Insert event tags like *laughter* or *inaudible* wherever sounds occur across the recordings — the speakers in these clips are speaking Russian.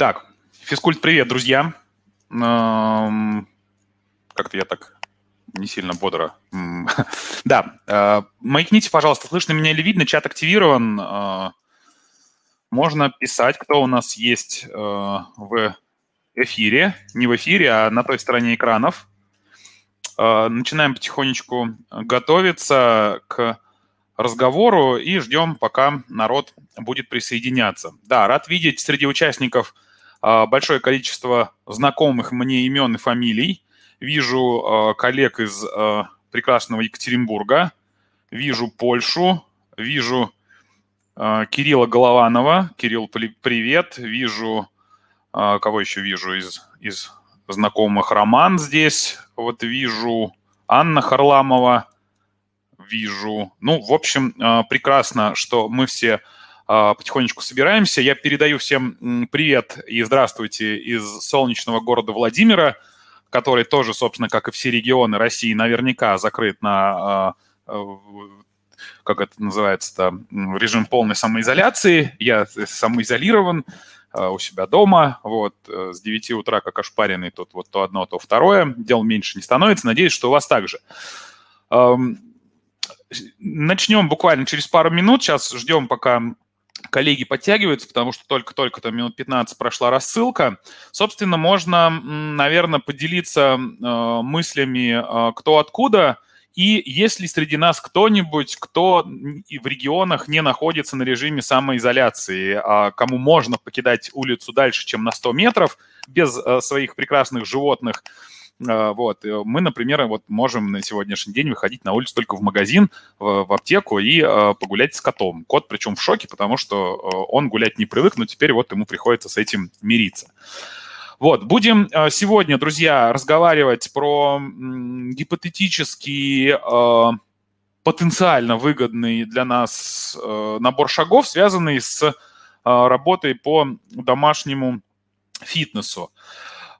Так, физкульт, привет, друзья. Как-то я так не сильно бодро. *laughs* Да, э, маякните, пожалуйста, слышно меня или видно, чат активирован. Э, можно писать, кто у нас есть э, в эфире, не в эфире, а на той стороне экранов. Начинаем потихонечку готовиться к разговору и ждем, пока народ будет присоединяться. Да, рад видеть среди участников – а, большое количество знакомых мне имен и фамилий. Вижу а, коллег из а, прекрасного Екатеринбурга, вижу Польшу, вижу Кирилла Голованова. Кирилл, привет. Вижу, кого еще вижу из, из знакомых? Роман здесь. Вот вижу Анна Харламова. Вижу. Ну, в общем, прекрасно, что мы все а, потихонечку собираемся. Я передаю всем привет и здравствуйте из солнечного города Владимира, который тоже, собственно, как и все регионы России, наверняка закрыт на а, а, как это называется-то, режим полной самоизоляции. Я самоизолирован у себя дома, вот, э, с 9 утра как ошпаренный тут вот то одно, то второе. Дел меньше не становится. Надеюсь, что у вас также. Начнем буквально через пару минут. Сейчас ждем, пока коллеги подтягиваются, потому что только-только там минут 15 прошла рассылка. Собственно, можно, наверное, поделиться э, мыслями э, кто откуда. И есть ли среди нас кто-нибудь, кто в регионах не находится на режиме самоизоляции, э, кому можно покидать улицу дальше, чем на 100 метров без э, своих прекрасных животных – а, вот. Мы, например, вот можем на сегодняшний день выходить на улицу только в магазин, в аптеку и а, погулять с котом. Кот причем в шоке, потому что а, он гулять не привык, но теперь вот ему приходится с этим мириться. Вот, будем сегодня, друзья, разговаривать про гипотетический потенциально выгодный для нас набор шагов, связанный с работой по домашнему фитнесу. Uh,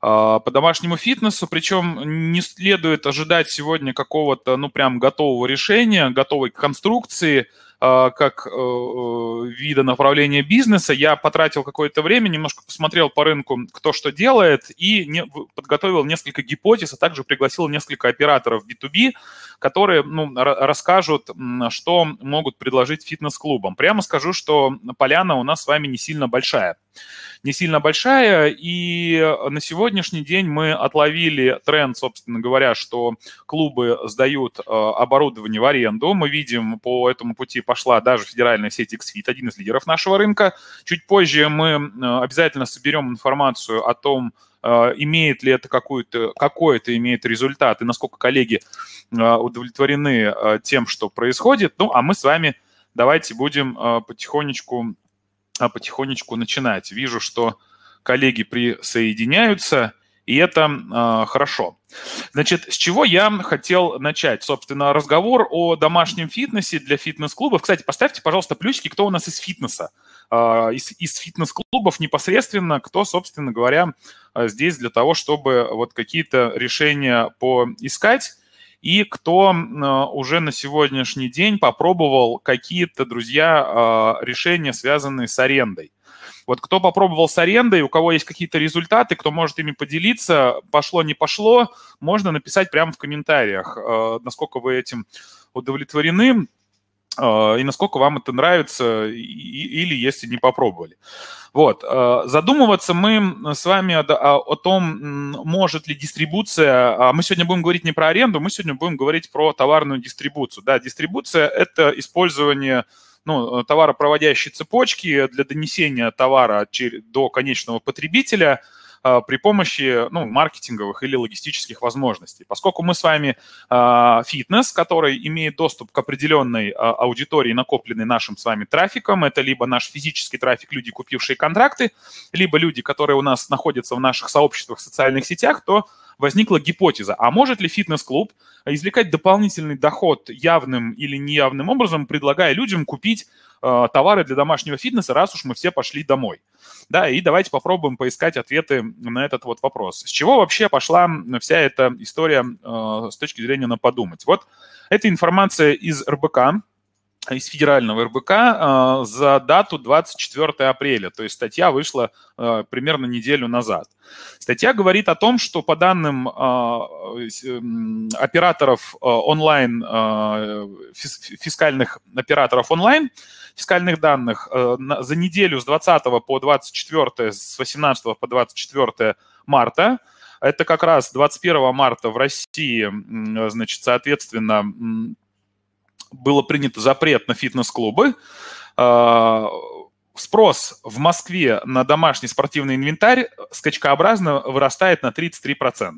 а, по домашнему фитнесу, причем не следует ожидать сегодня какого-то, ну, прям готового решения, готовой конструкции, а, как э, э, вида направления бизнеса. Я потратил какое-то время, немножко посмотрел по рынку, кто что делает, и подготовил несколько гипотез, а также пригласил несколько операторов B2B, которые ну, расскажут, что могут предложить фитнес-клубам. Прямо скажу, что поляна у нас с вами не сильно большая не сильно большая. И на сегодняшний день мы отловили тренд, собственно говоря, что клубы сдают э, оборудование в аренду. Мы видим, по этому пути пошла даже федеральная сеть XFIT, один из лидеров нашего рынка. Чуть позже мы э, обязательно соберем информацию о том, э, имеет ли это какую-то, какой-то имеет результат и насколько коллеги удовлетворены тем, что происходит. Ну, а мы с вами давайте будем потихонечку а потихонечку начинать. Вижу, что коллеги присоединяются, и это э, хорошо. Значит, с чего я хотел начать? Собственно, разговор о домашнем фитнесе для фитнес-клубов. Кстати, поставьте, пожалуйста, плюсики, кто у нас из фитнеса, э, из, из фитнес-клубов непосредственно, кто, собственно говоря, а, здесь для того, чтобы вот какие-то решения поискать и кто а, уже на сегодняшний день попробовал какие-то, друзья, а, решения, связанные с арендой. Вот кто попробовал с арендой, у кого есть какие-то результаты, кто может ими поделиться, пошло, не пошло, можно написать прямо в комментариях, а, насколько вы этим удовлетворены. Э, и насколько вам это нравится или если не попробовали. Вот. Э, задумываться мы с вами о, о, том, может ли дистрибуция... А мы сегодня будем говорить не про аренду, мы сегодня будем говорить про товарную дистрибуцию. Да, дистрибуция – это использование ну, э, товаропроводящей цепочки для донесения товара до конечного потребителя – а, при помощи ну, маркетинговых или логистических возможностей. Поскольку мы с вами а, фитнес, который имеет доступ к определенной а, аудитории, накопленной нашим с вами трафиком, это либо наш физический трафик, люди, купившие контракты, либо люди, которые у нас находятся в наших сообществах в социальных сетях, то возникла гипотеза, а может ли фитнес-клуб извлекать дополнительный доход явным или неявным образом, предлагая людям купить Э, товары для домашнего фитнеса, раз уж мы все пошли домой. Да, и давайте попробуем поискать ответы на этот вот вопрос. С чего вообще пошла вся эта история э, с точки зрения на подумать? Вот эта информация из РБК, из федерального РБК э, за дату 24 апреля. То есть статья вышла примерно неделю назад. Статья говорит о том, что по данным эм, операторов онлайн, фискальных операторов онлайн, фискальных данных э, за неделю с 20 по 24, с 18 по 24 марта. Это как раз 21 марта в России, значит, соответственно, было принято запрет на фитнес-клубы. А, спрос в Москве на домашний спортивный инвентарь скачкообразно вырастает на 33%.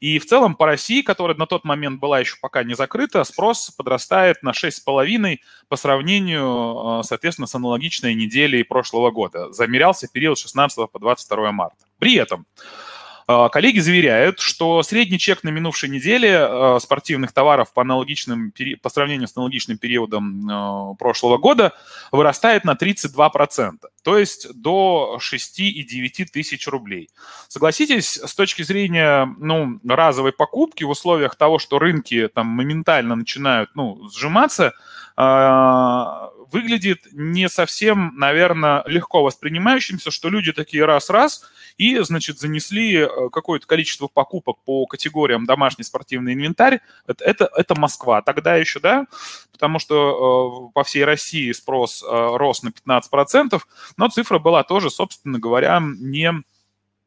И в целом по России, которая на тот момент была еще пока не закрыта, спрос подрастает на 6,5 по сравнению, э, соответственно, с аналогичной неделей прошлого года. Замерялся период 16 по 22 марта. При этом а, коллеги заверяют, что средний чек на минувшей неделе а, спортивных товаров по, аналогичным, по сравнению с аналогичным периодом а, прошлого года вырастает на 32%, то есть до 6,9 тысяч рублей. Согласитесь, с точки зрения ну, разовой покупки в условиях того, что рынки там моментально начинают ну, сжиматься, выглядит не совсем, наверное, легко воспринимающимся, что люди такие раз-раз и, значит, занесли э, какое-то количество покупок по категориям домашний спортивный инвентарь. Это, это, это Москва тогда еще, да, потому что э, по всей России спрос э, рос на 15%, но цифра была тоже, собственно говоря, не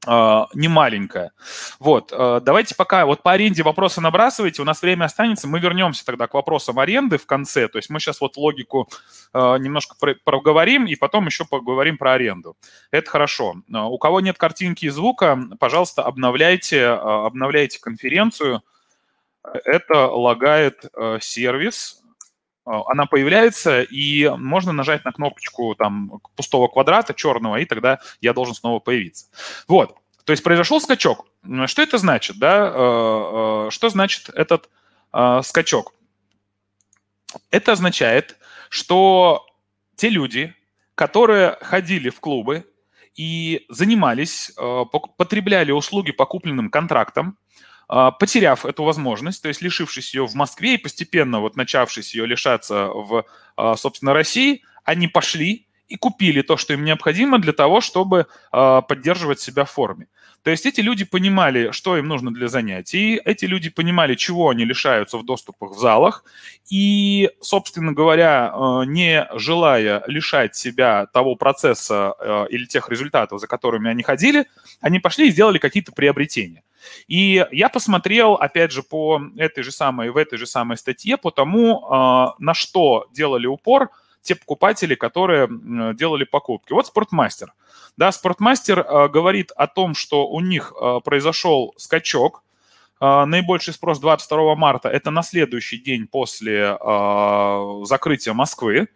а, не маленькая. Вот, э, давайте пока вот по аренде вопросы набрасывайте, у нас время останется, мы вернемся тогда к вопросам аренды в конце, то есть мы сейчас вот логику э, немножко проговорим и потом еще поговорим про аренду. Это хорошо. Э, у кого нет картинки и звука, пожалуйста, обновляйте, обновляйте конференцию. Это лагает сервис, а, она появляется, и можно нажать на кнопочку там пустого квадрата черного, и тогда я должен снова появиться. Вот. То есть произошел скачок. Что это значит, да? Э, э, что значит этот э, скачок? Это означает, что те люди, которые ходили в клубы и занимались, потребляли услуги по купленным контрактам, а, потеряв эту возможность, то есть лишившись ее в Москве и постепенно вот начавшись ее лишаться в, а, собственно, России, они пошли и купили то, что им необходимо для того, чтобы э, поддерживать себя в форме. То есть эти люди понимали, что им нужно для занятий, эти люди понимали, чего они лишаются в доступах в залах, и, собственно говоря, э, не желая лишать себя того процесса э, или тех результатов, за которыми они ходили, они пошли и сделали какие-то приобретения. И я посмотрел, опять же, по этой же самой, в этой же самой статье, по тому, э, на что делали упор – те покупатели, которые делали покупки. Вот Спортмастер. Да, Спортмастер э, говорит о том, что у них э, произошел скачок, а, наибольший спрос 22 марта, это на следующий день после а, закрытия Москвы.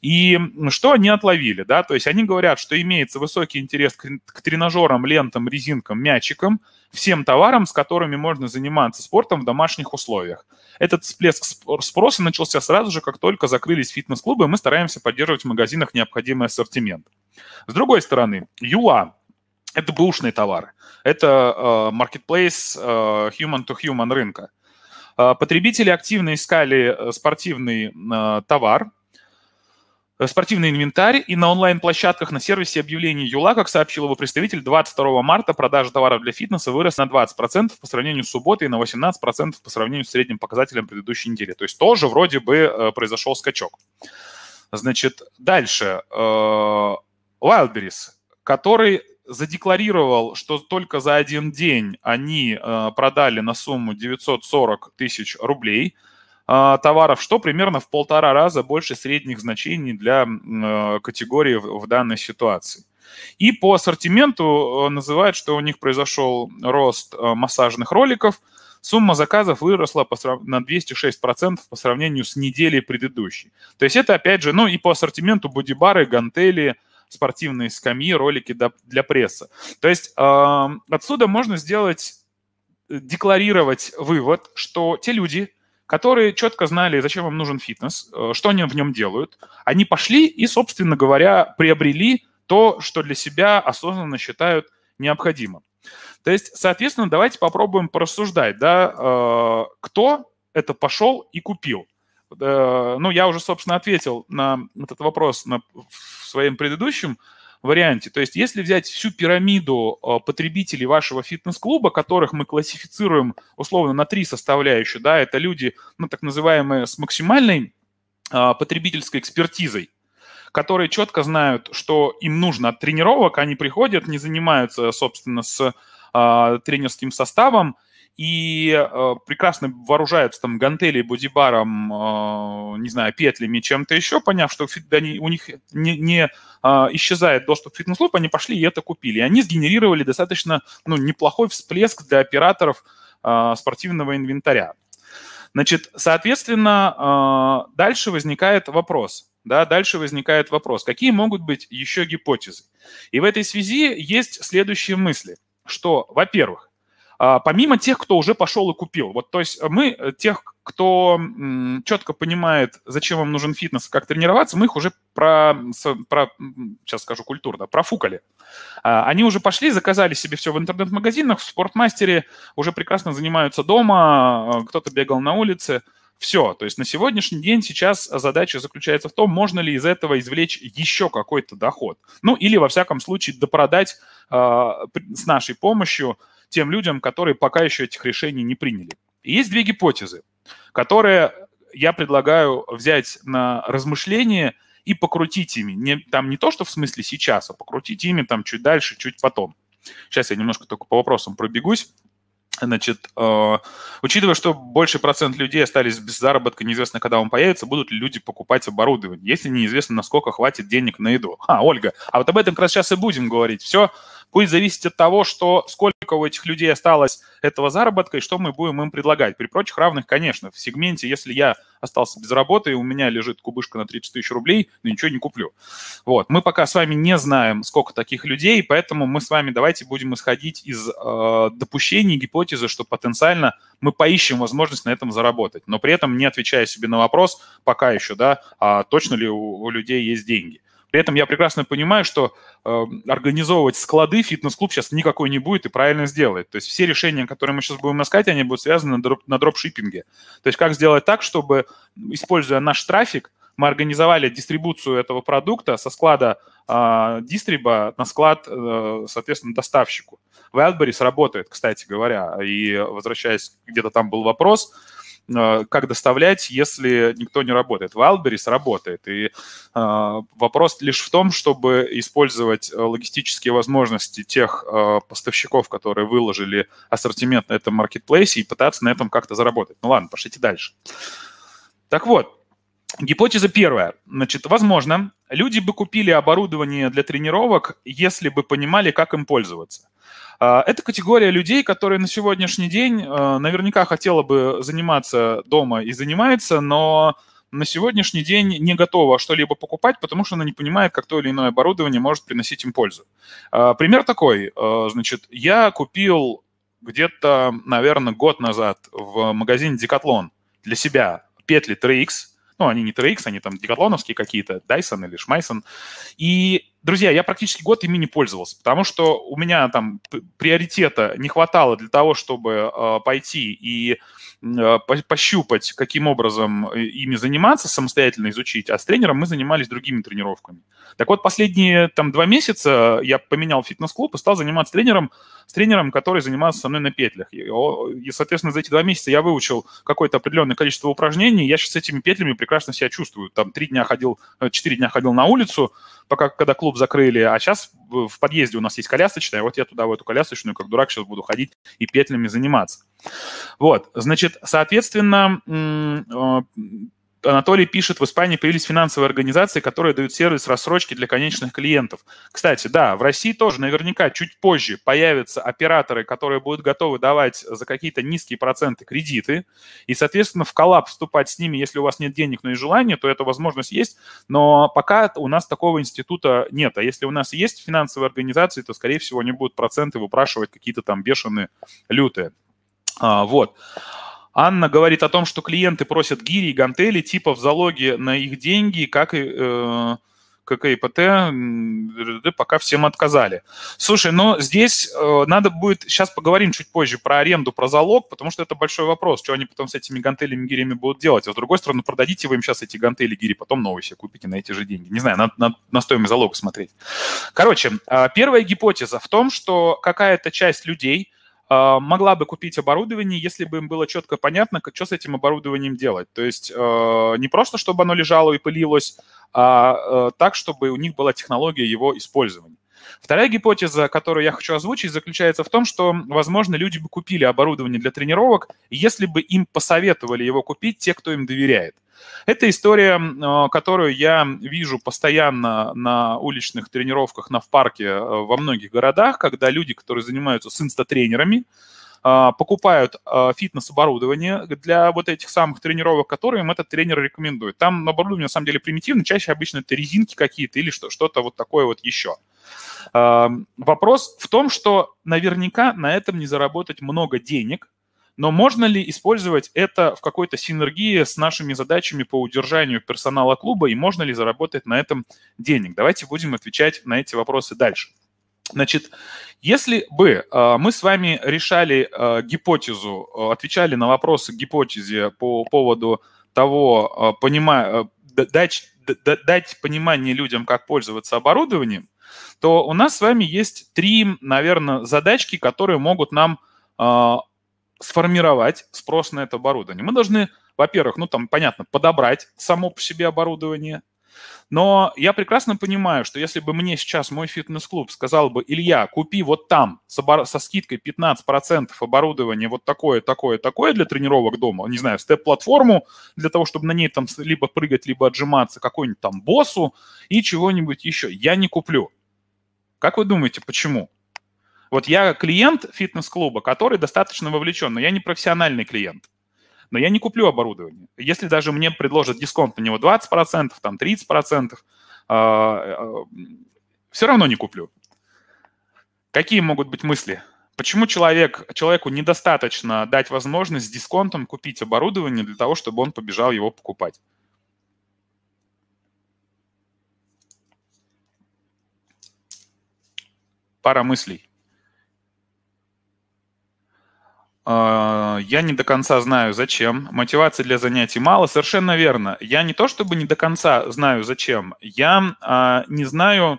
И что они отловили, да, то есть они говорят, что имеется высокий интерес к тренажерам, лентам, резинкам, мячикам, всем товарам, с которыми можно заниматься спортом в домашних условиях. Этот всплеск спроса начался сразу же, как только закрылись фитнес-клубы, и мы стараемся поддерживать в магазинах необходимый ассортимент. С другой стороны, Юла это бэушные товары. Это э, marketplace human-to-human э, рынка. Э, потребители активно искали спортивный товар, спортивный инвентарь, и на онлайн-площадках на сервисе объявлений Юла, как сообщил его представитель, 22 марта продажи товаров для фитнеса вырос на 20% по сравнению с субботой и на 18% по сравнению с средним показателем предыдущей недели. То есть тоже вроде бы произошел скачок. Значит, дальше. Wildberries, который задекларировал, что только за один день они э, продали на сумму 940 тысяч рублей э, товаров, что примерно в полтора раза больше средних значений для э, категории в данной ситуации. И по ассортименту называют, что у них произошел рост массажных роликов. Сумма заказов выросла на 206% по сравнению с неделей предыдущей. То есть это, опять же, ну и по ассортименту бодибары, гантели – спортивные скамьи, ролики для прессы. То есть отсюда можно сделать, э, декларировать вывод, что те люди, которые четко знали, зачем вам нужен фитнес, э, что они в нем делают, они пошли и, собственно говоря, приобрели то, что для себя осознанно считают необходимым. То есть, соответственно, давайте попробуем порассуждать, да, э, кто это пошел и купил – Э, ну, я уже, собственно, ответил на этот вопрос на, в своем предыдущем варианте. То есть, если взять всю пирамиду э, потребителей вашего фитнес-клуба, которых мы классифицируем условно на три составляющие, да, это люди, ну, так называемые, с максимальной э, потребительской экспертизой, которые четко знают, что им нужно от тренировок, они приходят, не занимаются, собственно, с тренерским составом, и э, прекрасно вооружаются там гантелей, бодибаром, э, не знаю, петлями, чем-то еще, поняв, что фит, они, у них не, не э, исчезает доступ к фитнес-клуб, они пошли и это купили. И они сгенерировали достаточно ну, неплохой всплеск для операторов э, спортивного инвентаря. Значит, соответственно, э, дальше возникает вопрос. Да, дальше возникает вопрос, какие могут быть еще гипотезы? И в этой связи есть следующие мысли, что, во-первых, а, помимо тех, кто уже пошел и купил. Вот, то есть э, мы э, тех, кто четко понимает, зачем вам нужен фитнес, как тренироваться, мы их уже про, про сейчас скажу культурно, профукали. А, они уже пошли, заказали себе все в интернет-магазинах, в спортмастере, уже прекрасно занимаются дома, а, кто-то бегал на улице. Все, то есть на сегодняшний день сейчас задача заключается в том, можно ли из этого извлечь еще какой-то доход. Ну или, во всяком случае, допродать э, с нашей помощью тем людям, которые пока еще этих решений не приняли. И есть две гипотезы, которые я предлагаю взять на размышление и покрутить ими. Не, там не то, что в смысле сейчас, а покрутить ими там чуть дальше, чуть потом. Сейчас я немножко только по вопросам пробегусь. Значит, э, учитывая, что больше процент людей остались без заработка, неизвестно, когда он появится, будут ли люди покупать оборудование, если неизвестно, насколько хватит денег на еду. А, Ольга, а вот об этом как раз сейчас и будем говорить. Все будет зависеть от того, что сколько у этих людей осталось этого заработка и что мы будем им предлагать. При прочих равных, конечно, в сегменте, если я остался без работы, и у меня лежит кубышка на 30 тысяч рублей, но ничего не куплю. Вот. Мы пока с вами не знаем, сколько таких людей, поэтому мы с вами давайте будем исходить из э, допущений, гипотезы, что потенциально мы поищем возможность на этом заработать, но при этом не отвечая себе на вопрос, пока еще, да, а точно ли у, у людей есть деньги. При этом я прекрасно понимаю, что э, организовывать склады фитнес-клуб сейчас никакой не будет и правильно сделает. То есть все решения, которые мы сейчас будем искать, они будут связаны на, дроп- на дропшиппинге. То есть как сделать так, чтобы, используя наш трафик, мы организовали дистрибуцию этого продукта со склада э, дистриба на склад, э, соответственно, доставщику. Wildberries работает, кстати говоря, и возвращаясь, где-то там был вопрос – Э, как доставлять, если никто не работает. Wildberries работает. И э, вопрос лишь в том, чтобы использовать э, логистические возможности тех поставщиков, которые выложили ассортимент на этом маркетплейсе, и пытаться на этом как-то заработать. Ну ладно, пошлите дальше. Так вот, Гипотеза первая. Значит, возможно, люди бы купили оборудование для тренировок, если бы понимали, как им пользоваться. А, это категория людей, которые на сегодняшний день а, наверняка хотела бы заниматься дома и занимается, но на сегодняшний день не готова что-либо покупать, потому что она не понимает, как то или иное оборудование может приносить им пользу. А, пример такой. Значит, я купил где-то, наверное, год назад в магазине Decathlon для себя петли 3X, ну, они не TRX, они там декатлоновские какие-то, Dyson или Шмайсон. И Друзья, я практически год ими не пользовался, потому что у меня там приоритета не хватало для того, чтобы э, пойти и э, пощупать, каким образом э, ими заниматься, самостоятельно изучить, а с тренером мы занимались другими тренировками. Так вот, последние там два месяца я поменял фитнес-клуб и стал заниматься тренером, с тренером, который занимался со мной на петлях. И, и, соответственно, за эти два месяца я выучил какое-то определенное количество упражнений, я сейчас с этими петлями прекрасно себя чувствую. Там три дня ходил, э, четыре дня ходил на улицу, пока когда клуб закрыли, а сейчас в подъезде у нас есть колясочная, вот я туда в эту колясочную, как дурак, сейчас буду ходить и петлями заниматься. Вот, значит, соответственно, э, Анатолий пишет, в Испании появились финансовые организации, которые дают сервис рассрочки для конечных клиентов. Кстати, да, в России тоже наверняка чуть позже появятся операторы, которые будут готовы давать за какие-то низкие проценты кредиты, и, соответственно, в коллапс вступать с ними, если у вас нет денег, но и желания, то эта возможность есть, но пока у нас такого института нет. А если у нас есть финансовые организации, то, скорее всего, они будут проценты выпрашивать какие-то там бешеные, лютые. А, Вот. Анна говорит о том, что клиенты просят гири и гантели типа в залоге на их деньги, как и э, ККИПТ, пока всем отказали. Слушай, но здесь э, надо будет, сейчас поговорим чуть позже про аренду, про залог, потому что это большой вопрос, что они потом с этими гантелями, гирями будут делать. А с другой стороны, продадите вы им сейчас эти гантели, гири, потом новые себе купите на эти же деньги. Не знаю, надо, надо на стоимость залога смотреть. Короче, а, первая гипотеза в том, что какая-то часть людей – а, могла бы купить оборудование, если бы им было четко понятно, как, что с этим оборудованием делать. То есть э, не просто, чтобы оно лежало и пылилось, а э, так, чтобы у них была технология его использования. Вторая гипотеза, которую я хочу озвучить, заключается в том, что, возможно, люди бы купили оборудование для тренировок, если бы им посоветовали его купить те, кто им доверяет. Это история, э, которую я вижу постоянно на уличных тренировках, на в парке э, во многих городах, когда люди, которые занимаются с инстатренерами, э, покупают фитнес-оборудование для вот этих самых тренировок, которые им этот тренер рекомендует. Там оборудование, на самом деле, примитивно, чаще обычно это резинки какие-то или что-то вот такое вот еще. Эм, вопрос в том, что наверняка на этом не заработать много денег, но можно ли использовать это в какой-то синергии с нашими задачами по удержанию персонала клуба и можно ли заработать на этом денег? Давайте будем отвечать на эти вопросы дальше. Значит, если бы э, мы с вами решали э, гипотезу, э, отвечали на вопросы гипотезе по поводу того, понима... дать, дать понимание людям, как пользоваться оборудованием, то у нас с вами есть три, наверное, задачки, которые могут нам э, сформировать спрос на это оборудование. Мы должны, во-первых, ну там, понятно, подобрать само по себе оборудование, но я прекрасно понимаю, что если бы мне сейчас мой фитнес-клуб сказал бы, Илья, купи вот там со скидкой 15% оборудование вот такое, такое, такое для тренировок дома, не знаю, степ-платформу для того, чтобы на ней там либо прыгать, либо отжиматься, какой-нибудь там боссу и чего-нибудь еще, я не куплю. Как вы думаете, почему? Вот я клиент фитнес-клуба, который достаточно вовлечен, но я не профессиональный клиент. Но я не куплю оборудование. Если даже мне предложат дисконт на него 20%, там 30%, э, э, все равно не куплю. Какие могут быть мысли? Почему человек, человеку недостаточно дать возможность с дисконтом купить оборудование для того, чтобы он побежал его покупать? пара мыслей. А, я не до конца знаю, зачем. Мотивации для занятий мало. Совершенно верно. Я не то чтобы не до конца знаю, зачем. Я а, не знаю,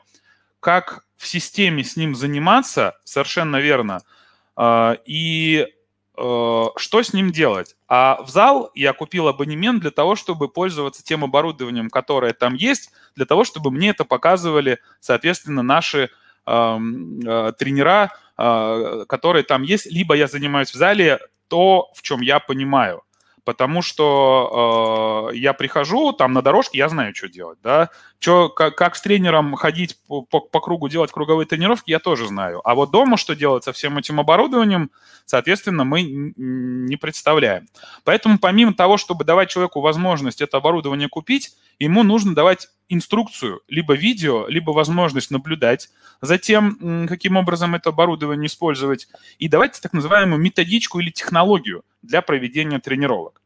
как в системе с ним заниматься. Совершенно верно. А, и э, что с ним делать? А в зал я купил абонемент для того, чтобы пользоваться тем оборудованием, которое там есть, для того, чтобы мне это показывали, соответственно, наши Э, тренера, а, которые там есть, либо я занимаюсь в зале то, в чем я понимаю потому что э, я прихожу, там на дорожке я знаю, что делать, да, Чё, как, как с тренером ходить по, по, по кругу, делать круговые тренировки, я тоже знаю. А вот дома, что делать со всем этим оборудованием, соответственно, мы не представляем. Поэтому помимо того, чтобы давать человеку возможность это оборудование купить, ему нужно давать инструкцию, либо видео, либо возможность наблюдать за тем, каким образом это оборудование использовать, и давать так называемую методичку или технологию для проведения тренировок.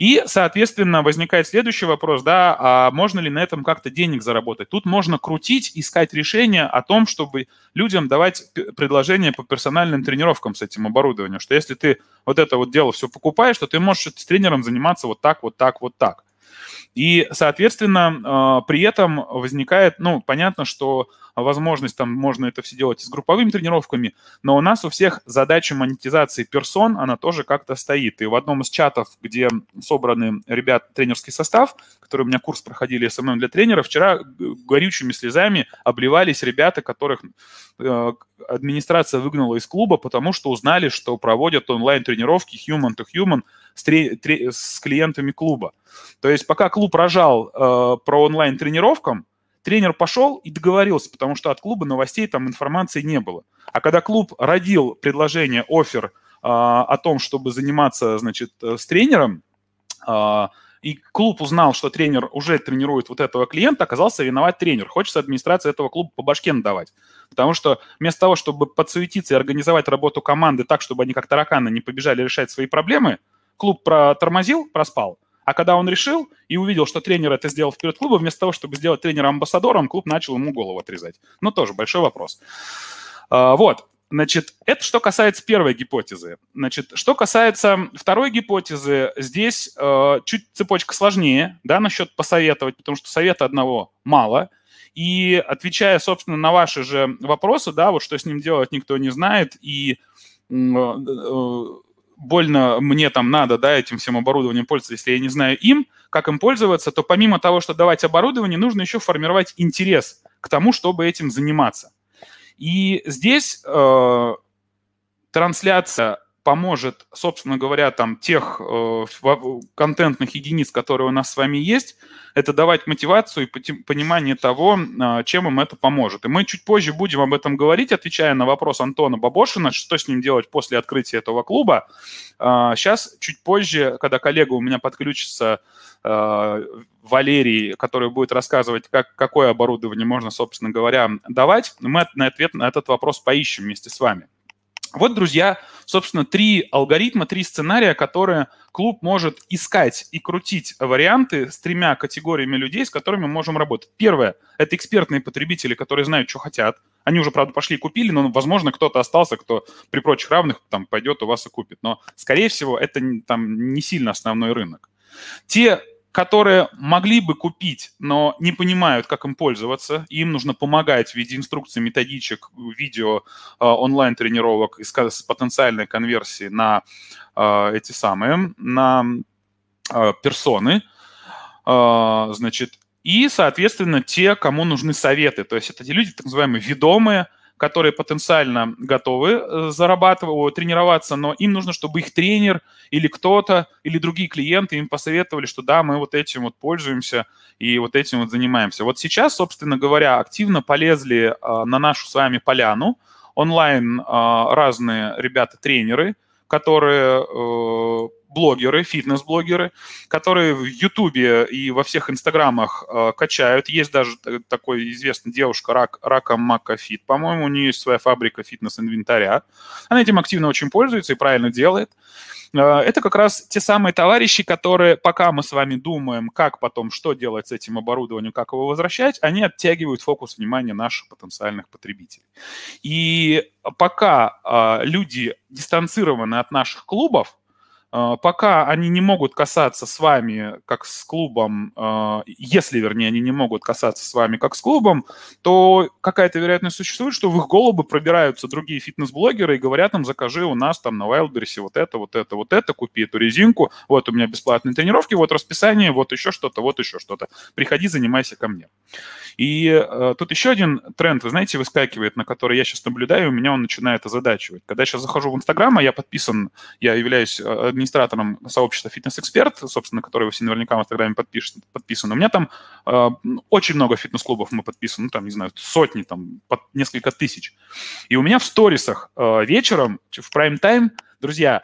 И, соответственно, возникает следующий вопрос, да, а можно ли на этом как-то денег заработать? Тут можно крутить, искать решение о том, чтобы людям давать предложения по персональным тренировкам с этим оборудованием, что если ты вот это вот дело все покупаешь, то ты можешь с тренером заниматься вот так, вот так, вот так. И, соответственно, а, при этом возникает, ну, понятно, что возможность, там можно это все делать и с групповыми тренировками, но у нас у всех задача монетизации персон, она тоже как-то стоит. И в одном из чатов, где собраны ребят тренерский состав, которые у меня курс проходили со мной эм эм для тренера, вчера горючими слезами обливались ребята, которых э, администрация выгнала из клуба, потому что узнали, что проводят онлайн-тренировки human to human – с, тре- тре- с клиентами клуба. То есть пока клуб рожал э, про онлайн-тренировкам, тренер пошел и договорился, потому что от клуба новостей там информации не было. А когда клуб родил предложение, офер э, о том, чтобы заниматься, значит, э, с тренером, э, и клуб узнал, что тренер уже тренирует вот этого клиента, оказался виноват тренер. Хочется администрации этого клуба по башке надавать. Потому что вместо того, чтобы подсуетиться и организовать работу команды так, чтобы они как тараканы не побежали решать свои проблемы, клуб протормозил, проспал, а когда он решил и увидел, что тренер это сделал вперед клуба, вместо того, чтобы сделать тренера амбассадором, клуб начал ему голову отрезать. Ну, тоже большой вопрос. А, вот. Значит, это что касается первой гипотезы. Значит, что касается второй гипотезы, здесь а, чуть цепочка сложнее, да, насчет посоветовать, потому что совета одного мало. И отвечая, собственно, на ваши же вопросы, да, вот что с ним делать никто не знает, и а, э, э, больно мне там надо, да, этим всем оборудованием пользоваться, если я не знаю им, как им пользоваться, то помимо того, что давать оборудование, нужно еще формировать интерес к тому, чтобы этим заниматься. И здесь э, трансляция поможет, собственно говоря, там тех э, контентных единиц, которые у нас с вами есть, это давать мотивацию и понимание того, э, чем им это поможет. И мы чуть позже будем об этом говорить, отвечая на вопрос Антона Бабошина, что с ним делать после открытия этого клуба. Э, а, сейчас, чуть позже, когда коллега у меня подключится, э, Валерий, который будет рассказывать, как, какое оборудование можно, собственно говоря, давать, мы на ответ на этот вопрос поищем вместе с вами. Вот, друзья, собственно, три алгоритма, три сценария, которые клуб может искать и крутить варианты с тремя категориями людей, с которыми мы можем работать. Первое – это экспертные потребители, которые знают, что хотят. Они уже, правда, пошли и купили, но, возможно, кто-то остался, кто при прочих равных там пойдет у вас и купит. Но, скорее всего, это там не сильно основной рынок. Те которые могли бы купить, но не понимают, как им пользоваться. Им нужно помогать в виде инструкций, методичек, видео, э, онлайн-тренировок с потенциальной конверсии на э, эти самые, на э, персоны. Значит, и, соответственно, те, кому нужны советы. То есть это те люди, так называемые ведомые, которые потенциально готовы э, зарабатывать, тренироваться, но им нужно, чтобы их тренер или кто-то, или другие клиенты им посоветовали, что да, мы вот этим вот пользуемся и вот этим вот занимаемся. Вот сейчас, собственно говоря, активно полезли э, на нашу с вами поляну онлайн э, разные ребята-тренеры, которые блогеры, фитнес-блогеры, которые в Ютубе и во всех Инстаграмах э, качают. Есть даже такой известная девушка Рак, Рака Макафит, по-моему, у нее есть своя фабрика фитнес-инвентаря. Она этим активно очень пользуется и правильно делает. Э, это как раз те самые товарищи, которые, пока мы с вами думаем, как потом, что делать с этим оборудованием, как его возвращать, они оттягивают фокус внимания наших потенциальных потребителей. И пока э, люди дистанцированы от наших клубов, а, пока они не могут касаться с вами как с клубом, а, если, вернее, они не могут касаться с вами как с клубом, то какая-то вероятность существует, что в их головы пробираются другие фитнес-блогеры и говорят им, закажи у нас там на Wildberries вот это, вот это, вот это, купи эту резинку, вот у меня бесплатные тренировки, вот расписание, вот еще что-то, вот еще что-то. Приходи, занимайся ко мне. И э, тут еще один тренд, вы знаете, выскакивает, на который я сейчас наблюдаю, и у меня он начинает озадачивать. Когда я сейчас захожу в Инстаграм, а я подписан, я являюсь администратором сообщества «Фитнес-эксперт», собственно, который вы все наверняка в Инстаграме подпишете, подписаны. У меня там э, очень много фитнес-клубов мы подписаны, ну, там, не знаю, сотни, там, под несколько тысяч. И у меня в сторисах э, вечером, в прайм-тайм, друзья,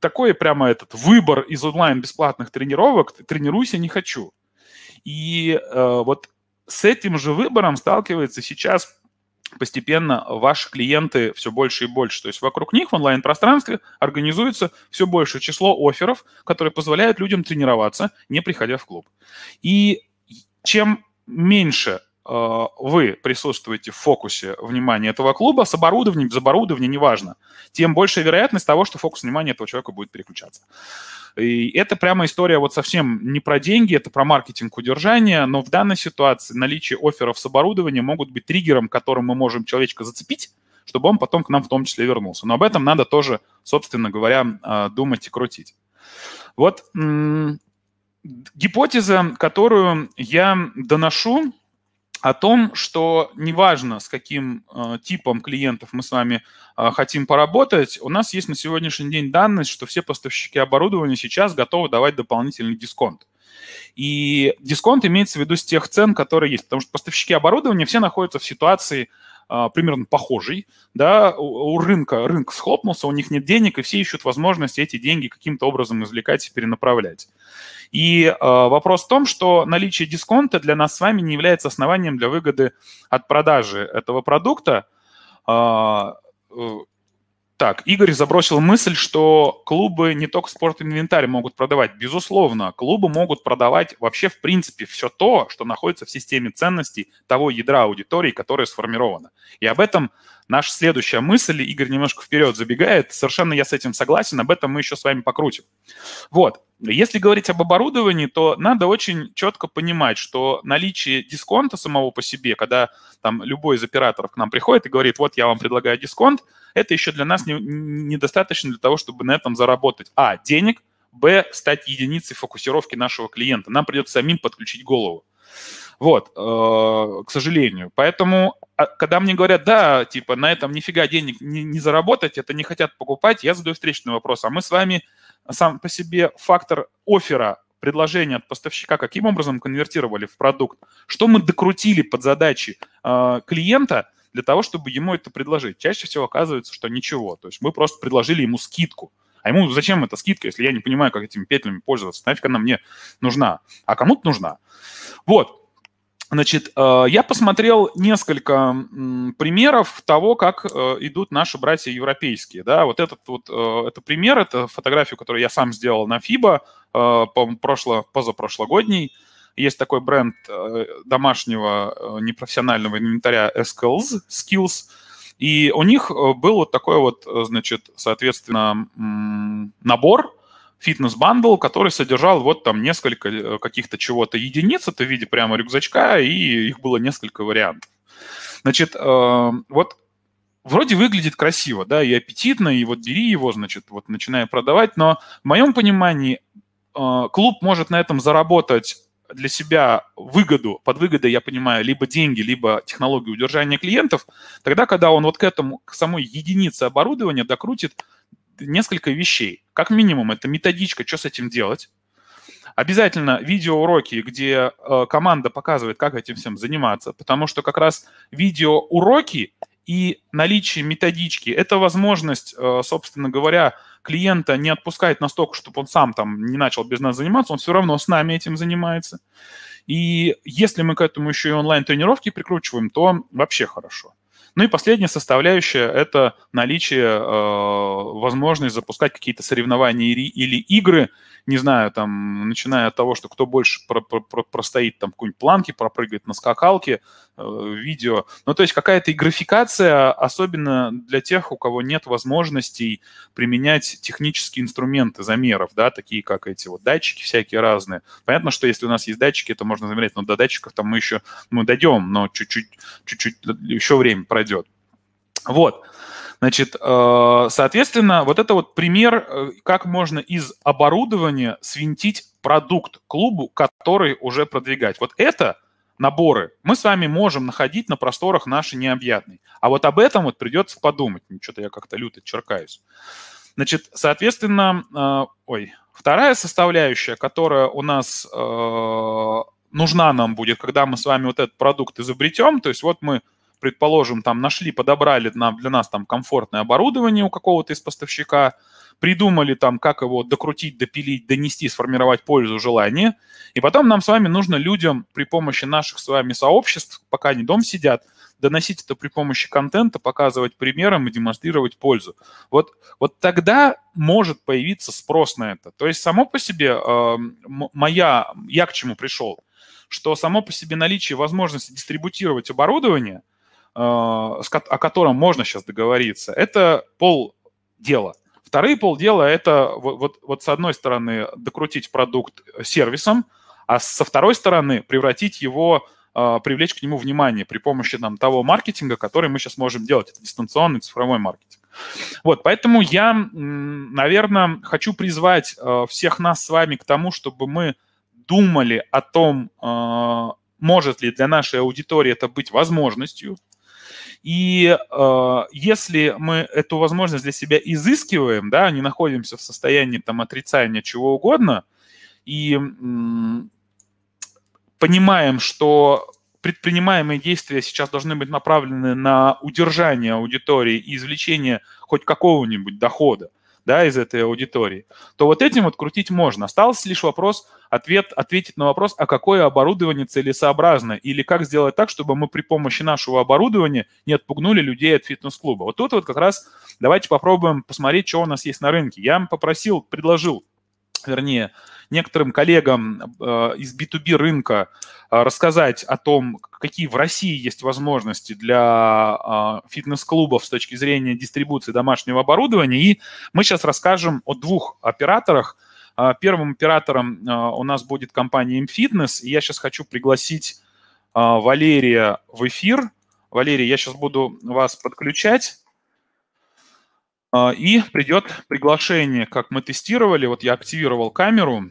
такой прямо этот выбор из онлайн бесплатных тренировок, тренируйся, не хочу. И э, вот с этим же выбором сталкивается сейчас постепенно ваши клиенты все больше и больше. То есть вокруг них в онлайн-пространстве организуется все большее число офферов, которые позволяют людям тренироваться, не приходя в клуб. И чем меньше Э, вы присутствуете в фокусе внимания этого клуба с оборудованием, без оборудования, неважно, тем больше вероятность того, что фокус внимания этого человека будет переключаться. И это прямо история вот совсем не про деньги, это про маркетинг удержания, но в данной ситуации наличие оферов с оборудованием могут быть триггером, которым мы можем человечка зацепить, чтобы он потом к нам в том числе вернулся. Но об этом надо тоже, собственно говоря, э, думать и крутить. Вот гипотеза, которую я доношу, о том, что неважно, с каким э, типом клиентов мы с вами э, хотим поработать, у нас есть на сегодняшний день данность, что все поставщики оборудования сейчас готовы давать дополнительный дисконт. И дисконт имеется в виду с тех цен, которые есть, потому что поставщики оборудования все находятся в ситуации а, примерно похожий, да, у рынка рынок схлопнулся, у них нет денег, и все ищут возможность эти деньги каким-то образом извлекать и перенаправлять. И э, вопрос в том, что наличие дисконта для нас с вами не является основанием для выгоды от продажи этого продукта, а, э, так, Игорь забросил мысль, что клубы не только спорт-инвентарь могут продавать. Безусловно, клубы могут продавать вообще, в принципе, все то, что находится в системе ценностей того ядра аудитории, которая сформирована. И об этом Наша следующая мысль, Игорь немножко вперед забегает, совершенно я с этим согласен, об этом мы еще с вами покрутим. Вот, если говорить об оборудовании, то надо очень четко понимать, что наличие дисконта самого по себе, когда там любой из операторов к нам приходит и говорит, вот я вам предлагаю дисконт, это еще для нас недостаточно не для того, чтобы на этом заработать, а, денег, б, стать единицей фокусировки нашего клиента. Нам придется самим подключить голову. Вот, э, к сожалению. Поэтому, а, когда мне говорят, да, типа, на этом нифига денег не, не заработать, это не хотят покупать, я задаю встречный вопрос. А мы с вами сам по себе фактор оффера предложения от поставщика, каким образом конвертировали в продукт, что мы докрутили под задачи э, клиента для того, чтобы ему это предложить. Чаще всего оказывается, что ничего. То есть мы просто предложили ему скидку. А ему зачем эта скидка, если я не понимаю, как этими петлями пользоваться? Нафиг она мне нужна? А кому-то нужна. Вот. Значит, э, я посмотрел несколько примеров того, как э, идут наши братья европейские. Да, вот этот вот э, это пример, это фотографию, которую я сам сделал на FIBA, по-моему, прошло, позапрошлогодний. Есть такой бренд домашнего непрофессионального инвентаря Skills, Skills, и у них был вот такой вот, значит, соответственно, набор, фитнес-бандл, который содержал вот там несколько э, каких-то чего-то единиц, это в виде прямо рюкзачка, и их было несколько вариантов. Значит, э, вот вроде выглядит красиво, да, и аппетитно, и вот бери его, значит, вот начиная продавать, но в моем понимании э, клуб может на этом заработать для себя выгоду, под выгодой я понимаю либо деньги, либо технологии удержания клиентов, тогда, когда он вот к этому, к самой единице оборудования докрутит несколько вещей. Как минимум, это методичка, что с этим делать. Обязательно видеоуроки, где э, команда показывает, как этим всем заниматься, потому что как раз видеоуроки и наличие методички – это возможность, э, собственно говоря, клиента не отпускать настолько, чтобы он сам там не начал без нас заниматься, он все равно с нами этим занимается. И если мы к этому еще и онлайн-тренировки прикручиваем, то вообще хорошо. Ну и последняя составляющая – это наличие э, возможности запускать какие-то соревнования или игры, не знаю, там, начиная от того, что кто больше про про про простоит там какую-нибудь планки, пропрыгает на скакалке, э, видео. Ну, то есть какая-то и графикация, особенно для тех, у кого нет возможностей применять технические инструменты замеров, да, такие как эти вот датчики всякие разные. Понятно, что если у нас есть датчики, это можно замерять, но до датчиков там мы еще, мы дойдем, но чуть-чуть, чуть-чуть еще время пройдет. Вот. Значит, э, соответственно, вот это вот пример, э, как можно из оборудования свинтить продукт клубу, который уже продвигать. Вот это наборы мы с вами можем находить на просторах нашей необъятной. А вот об этом вот придется подумать. Ну, что-то я как-то люто черкаюсь. Значит, соответственно, э, ой, вторая составляющая, которая у нас нужна нам будет, когда мы с вами вот этот продукт изобретем, то есть вот мы предположим, там нашли, подобрали нам, для нас там комфортное оборудование у какого-то из поставщика, придумали там, как его докрутить, допилить, донести, сформировать пользу, желание. И потом нам с вами нужно людям при помощи наших с вами сообществ, пока они дом сидят, доносить это при помощи контента, показывать примером и демонстрировать пользу. Вот, вот тогда может появиться спрос на это. То есть само по себе э, моя, я к чему пришел, что само по себе наличие возможности дистрибутировать оборудование – а, о котором можно сейчас договориться, это полдела. Вторые полдела – это вот, вот, вот с одной стороны докрутить продукт сервисом, а со второй стороны превратить его а, привлечь к нему внимание при помощи там, того маркетинга, который мы сейчас можем делать. Это дистанционный цифровой маркетинг. Вот, поэтому я, наверное, хочу призвать а, всех нас с вами к тому, чтобы мы думали о том, может ли для нашей аудитории это быть возможностью, и э, если мы эту возможность для себя изыскиваем, да, не находимся в состоянии там отрицания чего угодно, и м, понимаем, что предпринимаемые действия сейчас должны быть направлены на удержание аудитории и извлечение хоть какого-нибудь дохода, да, из этой аудитории, то вот этим вот крутить можно. Остался лишь вопрос, ответ, ответить на вопрос, а какое оборудование целесообразно, или как сделать так, чтобы мы при помощи нашего оборудования не отпугнули людей от фитнес-клуба. Вот тут вот как раз давайте попробуем посмотреть, что у нас есть на рынке. Я попросил, предложил вернее, некоторым коллегам э, из B2B рынка э, рассказать о том, какие в России есть возможности для э, фитнес-клубов с точки зрения дистрибуции домашнего оборудования. И мы сейчас расскажем о двух операторах. Первым оператором у нас будет компания M-Fitness, и я сейчас хочу пригласить Валерия в эфир. Валерий, я сейчас буду вас подключать. А, и придет приглашение, как мы тестировали. Вот я активировал камеру.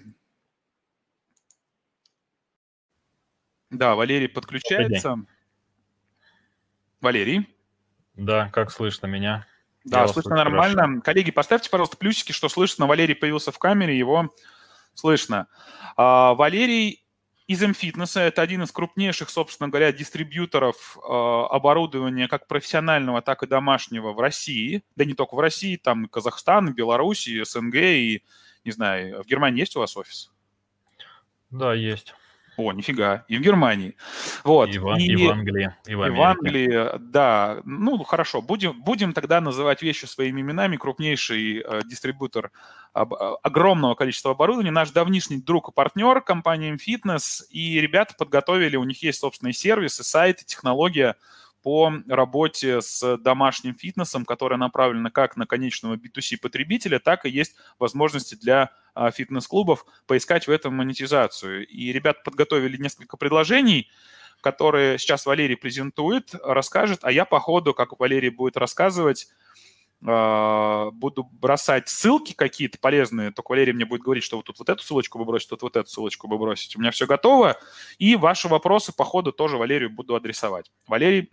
Да, Валерий подключается. Валерий. Да, как слышно меня? Да, я слышно нормально. Хорошо. Коллеги, поставьте, пожалуйста, плюсики, что слышно. Валерий появился в камере, его слышно. А, Валерий Изм Фитнеса – это один из крупнейших, собственно говоря, дистрибьюторов э, оборудования как профессионального, так и домашнего в России. Да не только в России, там и Казахстан, и Беларусь, и СНГ, и, не знаю, в Германии есть у вас офис? Да, есть. О, нифига. И в Германии. Вот. И, в, и, и в Англии. И в, и в Англии, да. Ну, хорошо. Будем, будем тогда называть вещи своими именами. Крупнейший э, дистрибьютор об, э, огромного количества оборудования. Наш давнишний друг и партнер, компания Fitness. И ребята подготовили, у них есть собственный сервис и сайт, и технология, по работе с домашним фитнесом, которая направлена как на конечного B2C потребителя, так и есть возможности для а, фитнес-клубов поискать в этом монетизацию. И ребят подготовили несколько предложений, которые сейчас Валерий презентует, расскажет, а я по ходу, как Валерий будет рассказывать, а, буду бросать ссылки какие-то полезные, только Валерий мне будет говорить, что вот тут вот эту ссылочку выбросить, тут вот эту ссылочку выбросить. У меня все готово. И ваши вопросы по ходу тоже Валерию буду адресовать. Валерий,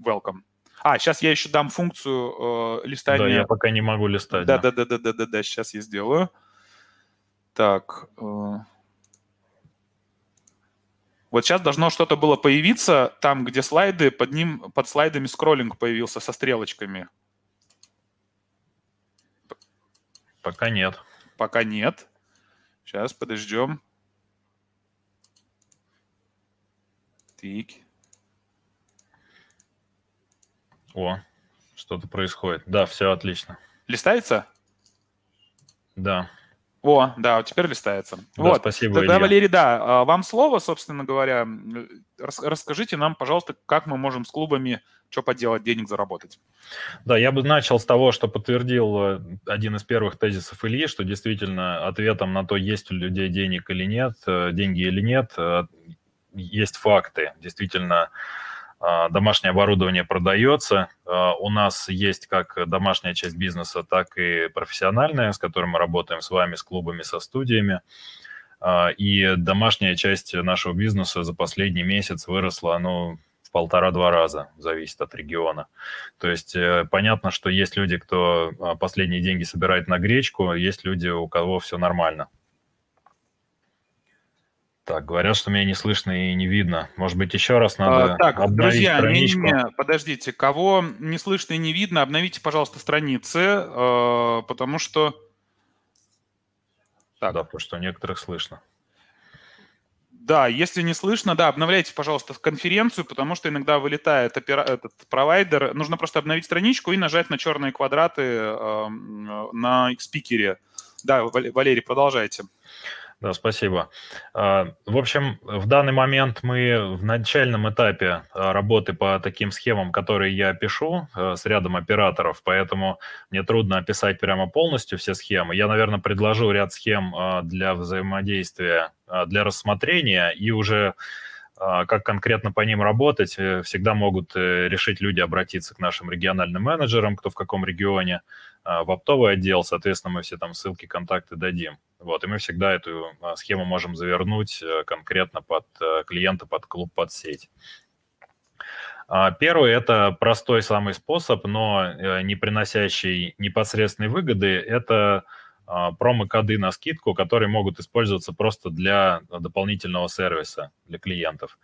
welcome. А, сейчас я еще дам функцию э, листания. Да, я пока не могу листать. Да, да, да, да, да, да, да, сейчас я сделаю. Так. Э... Вот сейчас должно что-то было появиться там, где слайды, под ним, под слайдами скроллинг появился со стрелочками. Пока нет. Пока нет. Сейчас подождем. Тик. О, что-то происходит. Да, все отлично. Листается? Да. О, да, теперь листается. Да, вот. Спасибо. Тогда, Илья. Валерий, да, а, вам слово, собственно говоря. Расскажите нам, пожалуйста, как мы можем с клубами что поделать, денег заработать. Да, я бы начал с того, что подтвердил э, один из первых тезисов Ильи, что действительно ответом на то, есть у людей денег или нет, э, деньги или нет, э, есть факты. Действительно, а, домашнее оборудование продается. А, у нас есть как домашняя часть бизнеса, так и профессиональная, с которой мы работаем с вами, с клубами, со студиями. А, и домашняя часть нашего бизнеса за последний месяц выросла, ну, в полтора-два раза, зависит от региона. То есть э, понятно, что есть люди, кто последние деньги собирает на гречку, есть люди, у кого все нормально – так, говорят, что меня не слышно и не видно. Может быть, еще раз надо а, Так, обновить друзья, страничку. Не, не, подождите. Кого не слышно и не видно, обновите, пожалуйста, страницы, э, потому что... Так. Да, потому что некоторых слышно. Да, если не слышно, да, обновляйте, пожалуйста, конференцию, потому что иногда вылетает опера... этот провайдер. Нужно просто обновить страничку и нажать на черные квадраты э, э на Xpeaker. Да, Валерий, продолжайте. Да, спасибо. А, в общем, в данный момент мы в начальном этапе а, работы по таким схемам, которые я пишу э, с рядом операторов, поэтому мне трудно описать прямо полностью все схемы. Я, наверное, предложу ряд схем а, для взаимодействия, для рассмотрения, и уже как конкретно по ним работать, э, всегда могут э, решить люди обратиться к нашим региональным менеджерам, кто в каком регионе, в оптовый отдел, соответственно, мы все там ссылки, контакты дадим. Вот, и мы всегда эту а, схему можем завернуть э, конкретно под э, клиента, под клуб, под сеть. А, первый – это простой самый способ, но э, не приносящий непосредственной выгоды – это а, промокоды на скидку, которые могут использоваться просто для дополнительного сервиса для клиентов.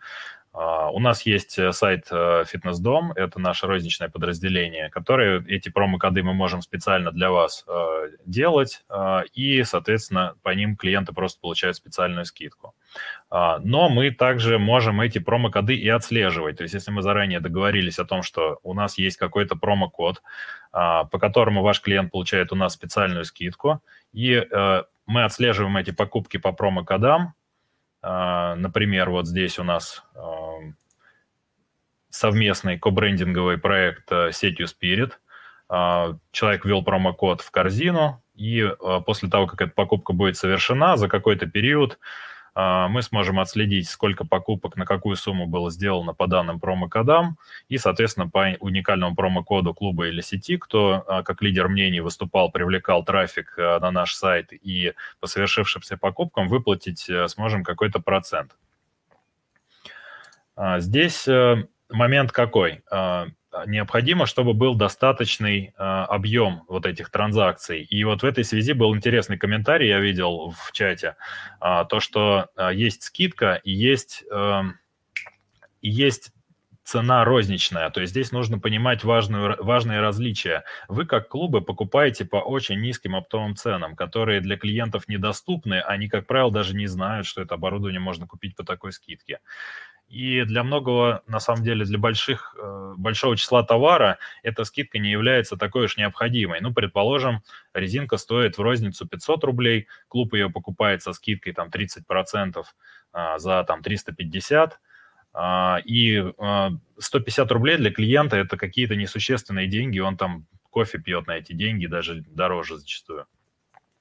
А, у нас есть э, сайт э, «Фитнес-дом», это наше розничное подразделение, которое эти промокоды мы можем специально для вас э, делать, и, соответственно, по ним клиенты просто получают специальную скидку. А, но мы также можем эти промокоды и отслеживать. То есть если мы заранее договорились о том, что у нас есть какой-то промокод, а, по которому ваш клиент получает у нас специальную скидку, и мы отслеживаем эти покупки по промокодам, а, например, вот здесь у нас а, совместный кобрендинговый проект э, сетью Spirit. А, человек ввел промокод в корзину, и после того, как эта покупка будет совершена, за какой-то период а, мы сможем отследить, сколько покупок на какую сумму было сделано по данным промокодам и, соответственно, по уникальному промокоду клуба или сети, кто а, как лидер мнений выступал, привлекал трафик а, на наш сайт и по совершившимся покупкам выплатить э, сможем какой-то процент. Здесь э, момент какой? А, необходимо, чтобы был достаточный а, объем вот этих транзакций. И вот в этой связи был интересный комментарий, я видел в чате, а, то, что есть скидка и есть, есть цена розничная. То есть здесь нужно понимать важную, важные различия. Вы как клубы покупаете по очень низким оптовым ценам, которые для клиентов недоступны. Они, как правило, даже не знают, что это оборудование можно купить по такой скидке. И для многого, на самом деле, для больших, э, большого числа товара эта скидка не является такой уж необходимой. Ну, предположим, резинка стоит в розницу 500 рублей, клуб ее покупает со скидкой там 30% а, за там 350, а, и 150 а, рублей для клиента – это какие-то несущественные деньги, он там кофе пьет на эти деньги, даже дороже зачастую.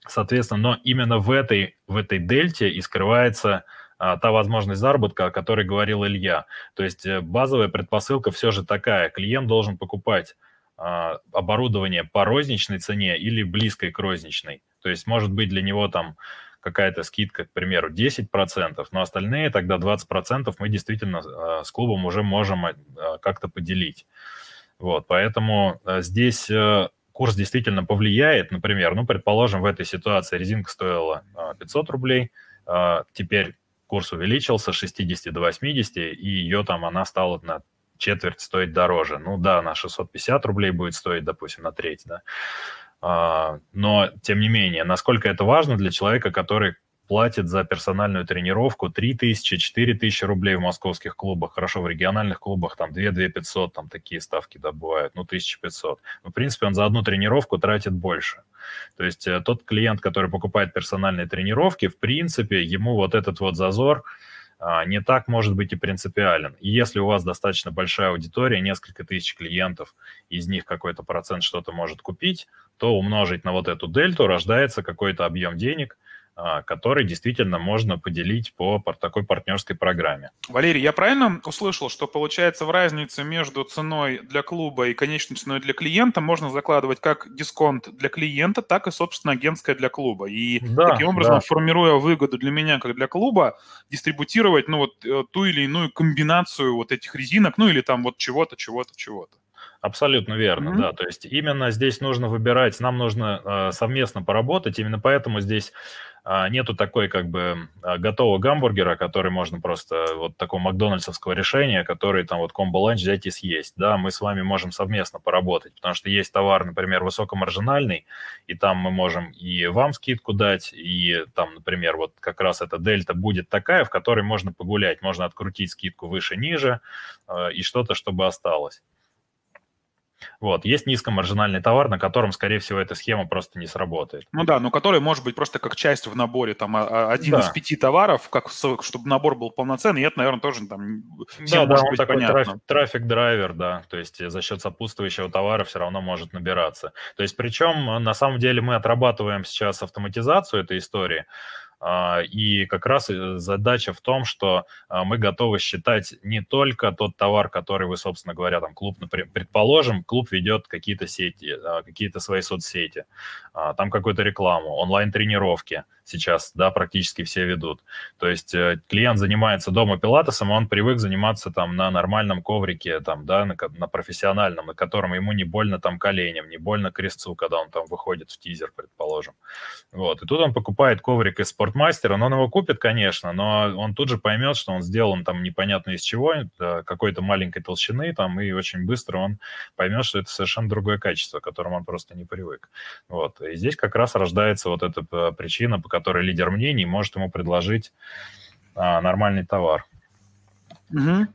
Соответственно, но именно в этой, в этой дельте и скрывается а, та возможность заработка, о которой говорил Илья. То есть э, базовая предпосылка все же такая. Клиент должен покупать а, оборудование по розничной цене или близкой к розничной. То есть может быть для него там какая-то скидка, к примеру, 10%, но остальные тогда 20% мы действительно а, с клубом уже можем как-то поделить. Вот, поэтому э, здесь э, курс действительно повлияет, например, ну, предположим, в этой ситуации резинка стоила 500 рублей, теперь курс увеличился с 60 до 80, и ее там она стала на четверть стоить дороже. Ну да, на 650 рублей будет стоить, допустим, на треть, да. А, но, тем не менее, насколько это важно для человека, который платит за персональную тренировку 3 тысячи, 4 тысячи рублей в московских клубах. Хорошо, в региональных клубах там 2-2 500, там такие ставки да, ну 1500. Но, в принципе, он за одну тренировку тратит больше. То есть э, тот клиент, который покупает персональные тренировки, в принципе, ему вот этот вот зазор а, не так может быть и принципиален. И если у вас достаточно большая аудитория, несколько тысяч клиентов, из них какой-то процент что-то может купить, то умножить на вот эту дельту рождается какой-то объем денег – а, который действительно можно поделить по такой партнерской программе. Валерий, я правильно услышал, что получается в разнице между ценой для клуба и конечной ценой для клиента можно закладывать как дисконт для клиента, так и, собственно, агентское для клуба. И да, таким образом, да. формируя выгоду для меня как для клуба, дистрибутировать ну, вот, э, ту или иную комбинацию вот этих резинок, ну или там вот чего-то, чего-то, чего-то. Абсолютно верно, mm-hmm. да. То есть именно здесь нужно выбирать, нам нужно э, совместно поработать, именно поэтому здесь а нету такой как бы а, готового гамбургера, который можно просто э, вот такого макдональдсовского решения, который там вот комбо-ланч взять и съесть. Да, мы с вами можем совместно поработать, потому что есть товар, например, высокомаржинальный, и там мы можем и вам скидку дать, и там, например, вот как раз эта дельта будет такая, в которой можно погулять, можно открутить скидку выше-ниже э, и что-то, чтобы осталось. Вот. Есть низкомаржинальный товар, на котором, скорее всего, эта схема просто не сработает. Ну да, но который может быть просто как часть в наборе, там, а, а, один да. из пяти товаров, как, чтобы набор был полноценный, и это, наверное, тоже там всем да, может да, быть такой понятно. Трафик, трафик-драйвер, да, то есть э, за счет сопутствующего товара все равно может набираться. То есть причем, э, на самом деле, мы отрабатываем сейчас автоматизацию этой истории, а, и как раз э, задача в том, что а, мы готовы считать не только тот товар, который вы, собственно говоря, там клуб, например, предположим, клуб ведет какие-то сети, а, какие-то свои соцсети, там какую-то рекламу, онлайн-тренировки, сейчас, да, практически все ведут. То есть э, клиент занимается дома пилатесом, а он привык заниматься там на нормальном коврике, там, да, на, на профессиональном, на котором ему не больно там коленям, не больно крестцу, когда он там выходит в тизер, предположим. Вот, и тут он покупает коврик из спортмастера, но он его купит, конечно, но он тут же поймет, что он сделан там непонятно из чего, э, какой-то маленькой толщины там, и очень быстро он поймет, что это совершенно другое качество, к которому он просто не привык. Вот, и здесь как раз рождается вот эта э, причина, по который лидер мнений, может ему предложить а, нормальный товар. Угу.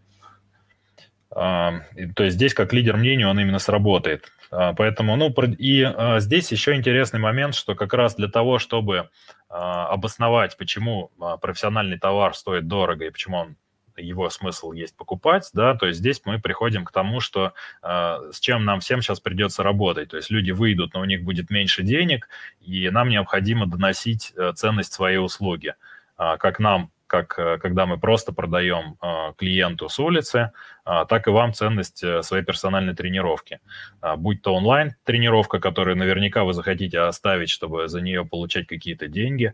А, то есть здесь как лидер мнений он именно сработает. А, поэтому, ну, и а, здесь еще интересный момент, что как раз для того, чтобы а, обосновать, почему а, профессиональный товар стоит дорого и почему он его смысл есть покупать, да, то есть здесь мы приходим к тому, что э, с чем нам всем сейчас придется работать, то есть люди выйдут, но у них будет меньше денег, и нам необходимо доносить э, ценность своей услуги, э, как нам как э, когда мы просто продаем э, клиенту с улицы, э, так и вам ценность своей персональной тренировки. Будь то онлайн-тренировка, которую наверняка вы захотите оставить, чтобы за нее получать какие-то деньги.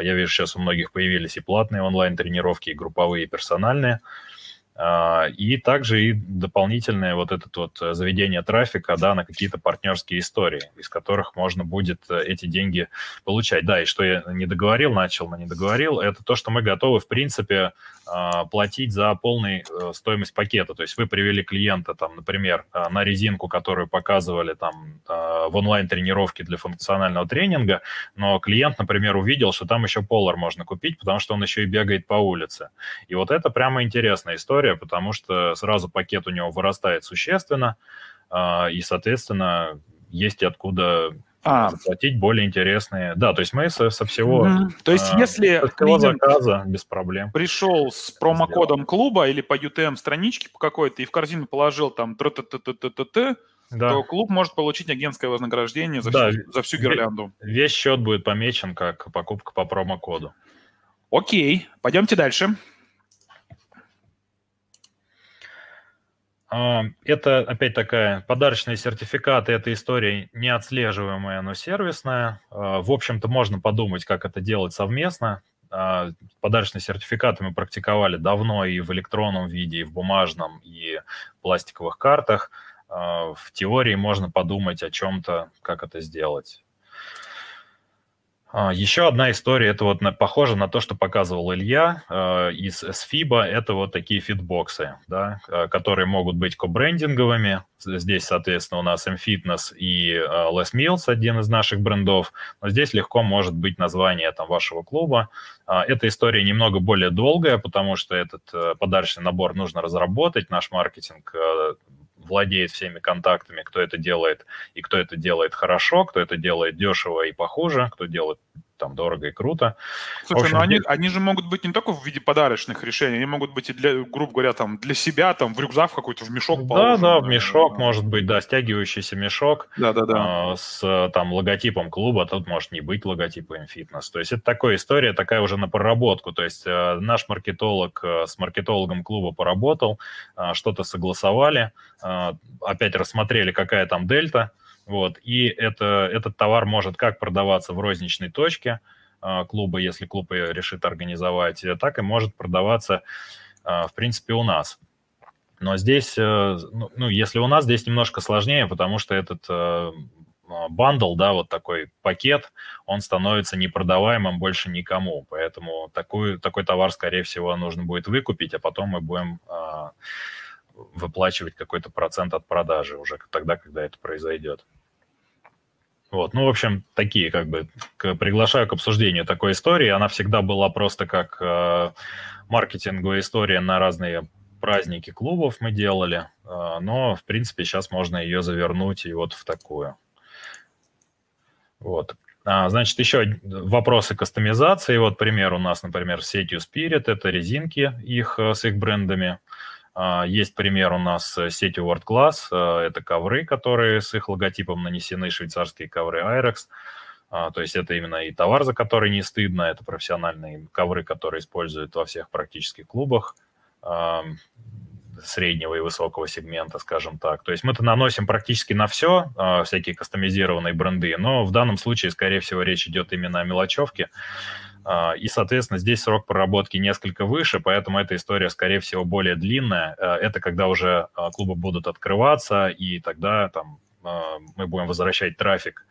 Я вижу, сейчас у многих появились и платные онлайн-тренировки, и групповые, и персональные. А, и также и дополнительное вот это вот э, заведение трафика да, на какие-то партнерские истории, из которых можно будет э, эти деньги получать. Да, и что я не договорил, начал, но не договорил, это то, что мы готовы, в принципе, а, платить за полную э, стоимость пакета. То есть вы привели клиента, там, например, э, на резинку, которую показывали там э, в онлайн-тренировке для функционального тренинга, но клиент, например, увидел, что там еще полар можно купить, потому что он еще и бегает по улице. И вот это прямо интересная история, потому что сразу пакет у него вырастает существенно, а, и, соответственно, есть откуда а. заплатить более интересные. Да, то есть мы со, со всего... Угу. То есть если... Со заказа без проблем. Пришел с промокодом сделал. клуба или по UTM эм страничке по какой-то и в корзину положил там тр да. то клуб может получить агентское вознаграждение за, да. всю, за всю гирлянду. Весь счет будет помечен как покупка по промокоду. Окей, пойдемте дальше. А, это опять такая подарочные сертификаты, эта история неотслеживаемая, но сервисная. А, в общем-то, можно подумать, как это делать совместно. А, подарочные сертификаты мы практиковали давно и в электронном виде, и в бумажном, и в пластиковых картах. В теории можно подумать о чем-то, как это сделать. А, Еще одна история, это вот на, похоже на то, что показывал Илья э, из SFIBA, это вот такие фитбоксы, да, э, которые могут быть кобрендинговыми. Здесь, соответственно, у нас M-Fitness и э, Les Mills, один из наших брендов, но здесь легко может быть название там, вашего клуба. Э, эта история немного более долгая, потому что этот э, подарочный набор нужно разработать, наш маркетинг э, владеет всеми контактами, кто это делает и кто это делает хорошо, кто это делает дешево и похуже, кто делает там дорого и круто. Слушай, ну общем, ну они, они же могут быть не только в виде подарочных решений, они могут быть и для, грубо говоря, там для себя, там в рюкзак какой-то, в мешок Да, да, в мешок, да. может быть, да, стягивающийся мешок. Да, да, да. Э, с там логотипом клуба, тут может не быть логотипа фитнес. То есть это такая история, такая уже на проработку. То есть э, наш маркетолог э, с маркетологом клуба поработал, э, что-то согласовали, э, опять рассмотрели, какая там дельта, вот. И это, этот товар может как продаваться в розничной точке а, клуба, если клуб решит организовать, э, так и может продаваться, а, в принципе, у нас. Но здесь, э, ну, ну, если у нас, здесь немножко сложнее, потому что этот э, а, бандл, да, вот такой пакет, он становится непродаваемым больше никому. Поэтому такой, такой товар, скорее всего, нужно будет выкупить, а потом мы будем выплачивать какой-то процент от продажи уже тогда, когда это произойдет. Вот, ну, в общем, такие как бы к, приглашаю к обсуждению такой истории. Она всегда была просто как э, маркетинговая история на разные праздники клубов мы делали, э, но, в принципе, сейчас можно ее завернуть и вот в такую. Вот. А, значит, еще вопросы кастомизации. Вот пример у нас, например, с сетью Spirit, это резинки их э, с их брендами. Э, а, есть пример у нас э, сети World Class. Э, это ковры, которые с их логотипом нанесены, швейцарские ковры Airex. А, то есть это именно и товар, за который не стыдно, это профессиональные ковры, которые используют во всех практически клубах среднего и высокого сегмента, скажем так. То есть мы-то наносим практически на все, а, всякие кастомизированные бренды, но в данном случае, скорее всего, речь идет именно о мелочевке. А, и, соответственно, здесь срок проработки несколько выше, поэтому эта история, скорее всего, более длинная. Э, это когда уже а, клубы будут открываться, и тогда там а, мы будем возвращать трафик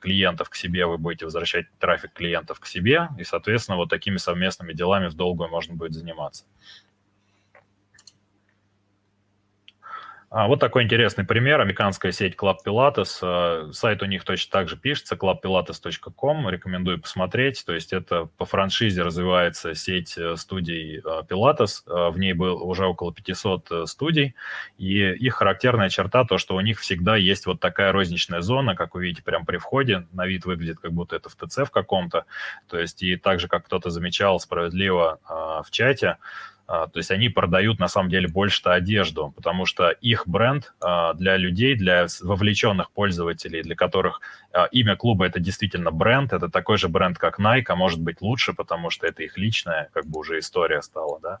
клиентов к себе, вы будете возвращать трафик клиентов к себе, и, соответственно, вот такими совместными делами в долгую можно будет заниматься. А, вот такой интересный пример. Американская сеть Club Pilates. А, сайт у них точно так же пишется, clubpilates.com. Рекомендую посмотреть. То есть это по франшизе развивается сеть э, студий а, Pilates. В ней было уже около 500 э, студий. И их характерная черта то, что у них всегда есть вот такая розничная зона, как вы видите прямо при входе. На вид выглядит, как будто это в ТЦ в каком-то. То есть и так же, как кто-то замечал справедливо в чате, а, то есть они продают на самом деле больше-то одежду, потому что их бренд а, для людей, для вовлеченных пользователей, для которых а, имя клуба это действительно бренд, это такой же бренд, как Nike, а может быть лучше, потому что это их личная, как бы уже история стала, да.